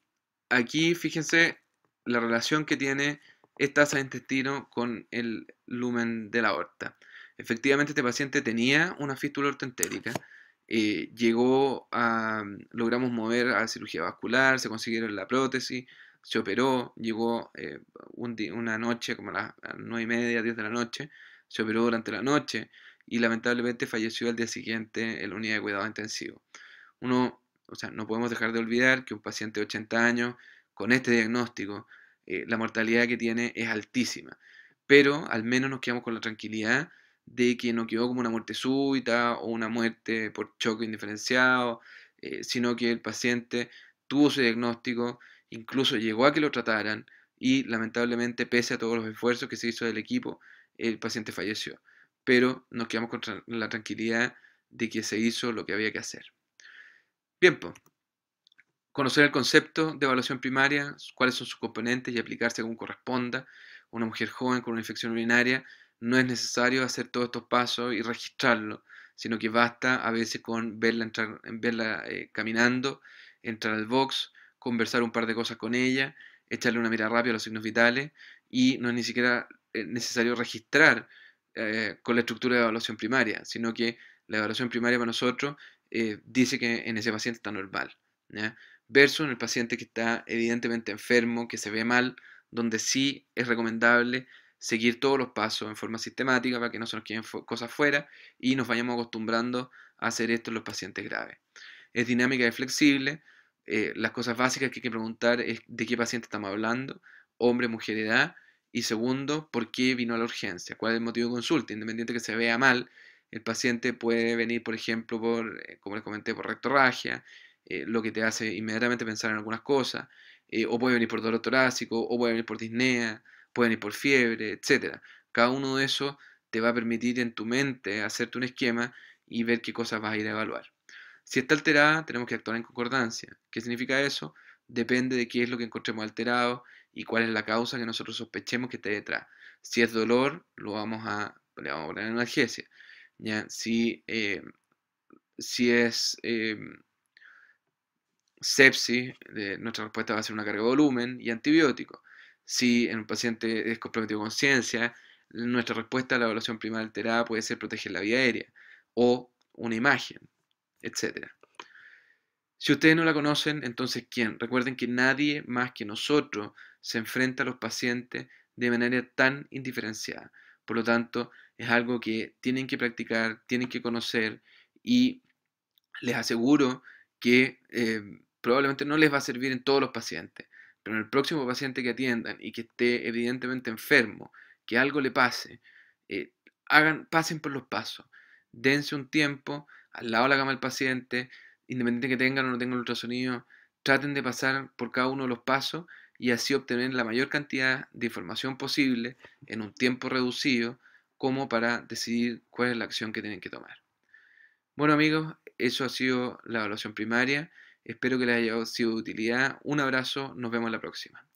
aquí fíjense la relación que tiene esta asa de intestino con el lumen de la aorta. Efectivamente este paciente tenía una fístula ortentérica, y eh, llegó a, logramos mover a cirugía vascular, se consiguieron la prótesis, se operó, llegó eh, una noche, como a las nueve y media, 10 de la noche, se operó durante la noche y lamentablemente falleció al día siguiente en la unidad de cuidado intensivo. Uno, o sea, no podemos dejar de olvidar que un paciente de 80 años con este diagnóstico, eh, la mortalidad que tiene es altísima. Pero al menos nos quedamos con la tranquilidad de que no quedó como una muerte súbita o una muerte por choque indiferenciado, eh, sino que el paciente tuvo su diagnóstico, incluso llegó a que lo trataran y lamentablemente, pese a todos los esfuerzos que se hizo del equipo, el paciente falleció. Pero nos quedamos con la tranquilidad de que se hizo lo que había que hacer. Bien, pues, conocer el concepto de evaluación primaria, cuáles son sus componentes y aplicarse según corresponda. Una mujer joven con una infección urinaria no es necesario hacer todos estos pasos y registrarlo, sino que basta a veces con verla, entrar, verla eh, caminando, entrar al box, conversar un par de cosas con ella, echarle una mirada rápida a los signos vitales y no es ni siquiera eh, necesario registrar eh, con la estructura de evaluación primaria, sino que la evaluación primaria para nosotros eh, dice que en ese paciente está normal, versus en el paciente que está evidentemente enfermo, que se ve mal, donde sí es recomendable seguir todos los pasos en forma sistemática para que no se nos queden cosas fuera y nos vayamos acostumbrando a hacer esto en los pacientes graves. Es dinámica y flexible, eh, las cosas básicas que hay que preguntar es de qué paciente estamos hablando, hombre, mujer, edad, y segundo, por qué vino a la urgencia, cuál es el motivo de consulta, independiente que se vea mal, el paciente puede venir, por ejemplo, por, eh, como les comenté, por rectorragia, eh, lo que te hace inmediatamente pensar en algunas cosas, o puede venir por dolor torácico, o puede venir por disnea, puede venir por fiebre, etc. Cada uno de esos te va a permitir en tu mente hacerte un esquema y ver qué cosas vas a ir a evaluar. Si está alterada, tenemos que actuar en concordancia. ¿Qué significa eso? Depende de qué es lo que encontremos alterado y cuál es la causa que nosotros sospechemos que esté detrás. Si es dolor, lo vamos a, le vamos a analgesia. Si, eh, si es eh, sepsis, nuestra respuesta va a ser una carga de volumen y antibiótico. Si en un paciente es comprometido con conciencia, nuestra respuesta a la evaluación primaria alterada puede ser proteger la vía aérea o una imagen etcétera Si ustedes no la conocen, entonces ¿quién? Recuerden que nadie más que nosotros se enfrenta a los pacientes de manera tan indiferenciada. Por lo tanto, es algo que tienen que practicar, tienen que conocer y les aseguro que eh, probablemente no les va a servir en todos los pacientes, pero en el próximo paciente que atiendan y que esté evidentemente enfermo, que algo le pase, eh, hagan, pasen por los pasos, dense un tiempo, al lado de la cama del paciente, independiente que tengan o no tengan el ultrasonido, traten de pasar por cada uno de los pasos y así obtener la mayor cantidad de información posible en un tiempo reducido como para decidir cuál es la acción que tienen que tomar. Bueno amigos, eso ha sido la evaluación primaria. Espero que les haya sido de utilidad. Un abrazo, nos vemos la próxima.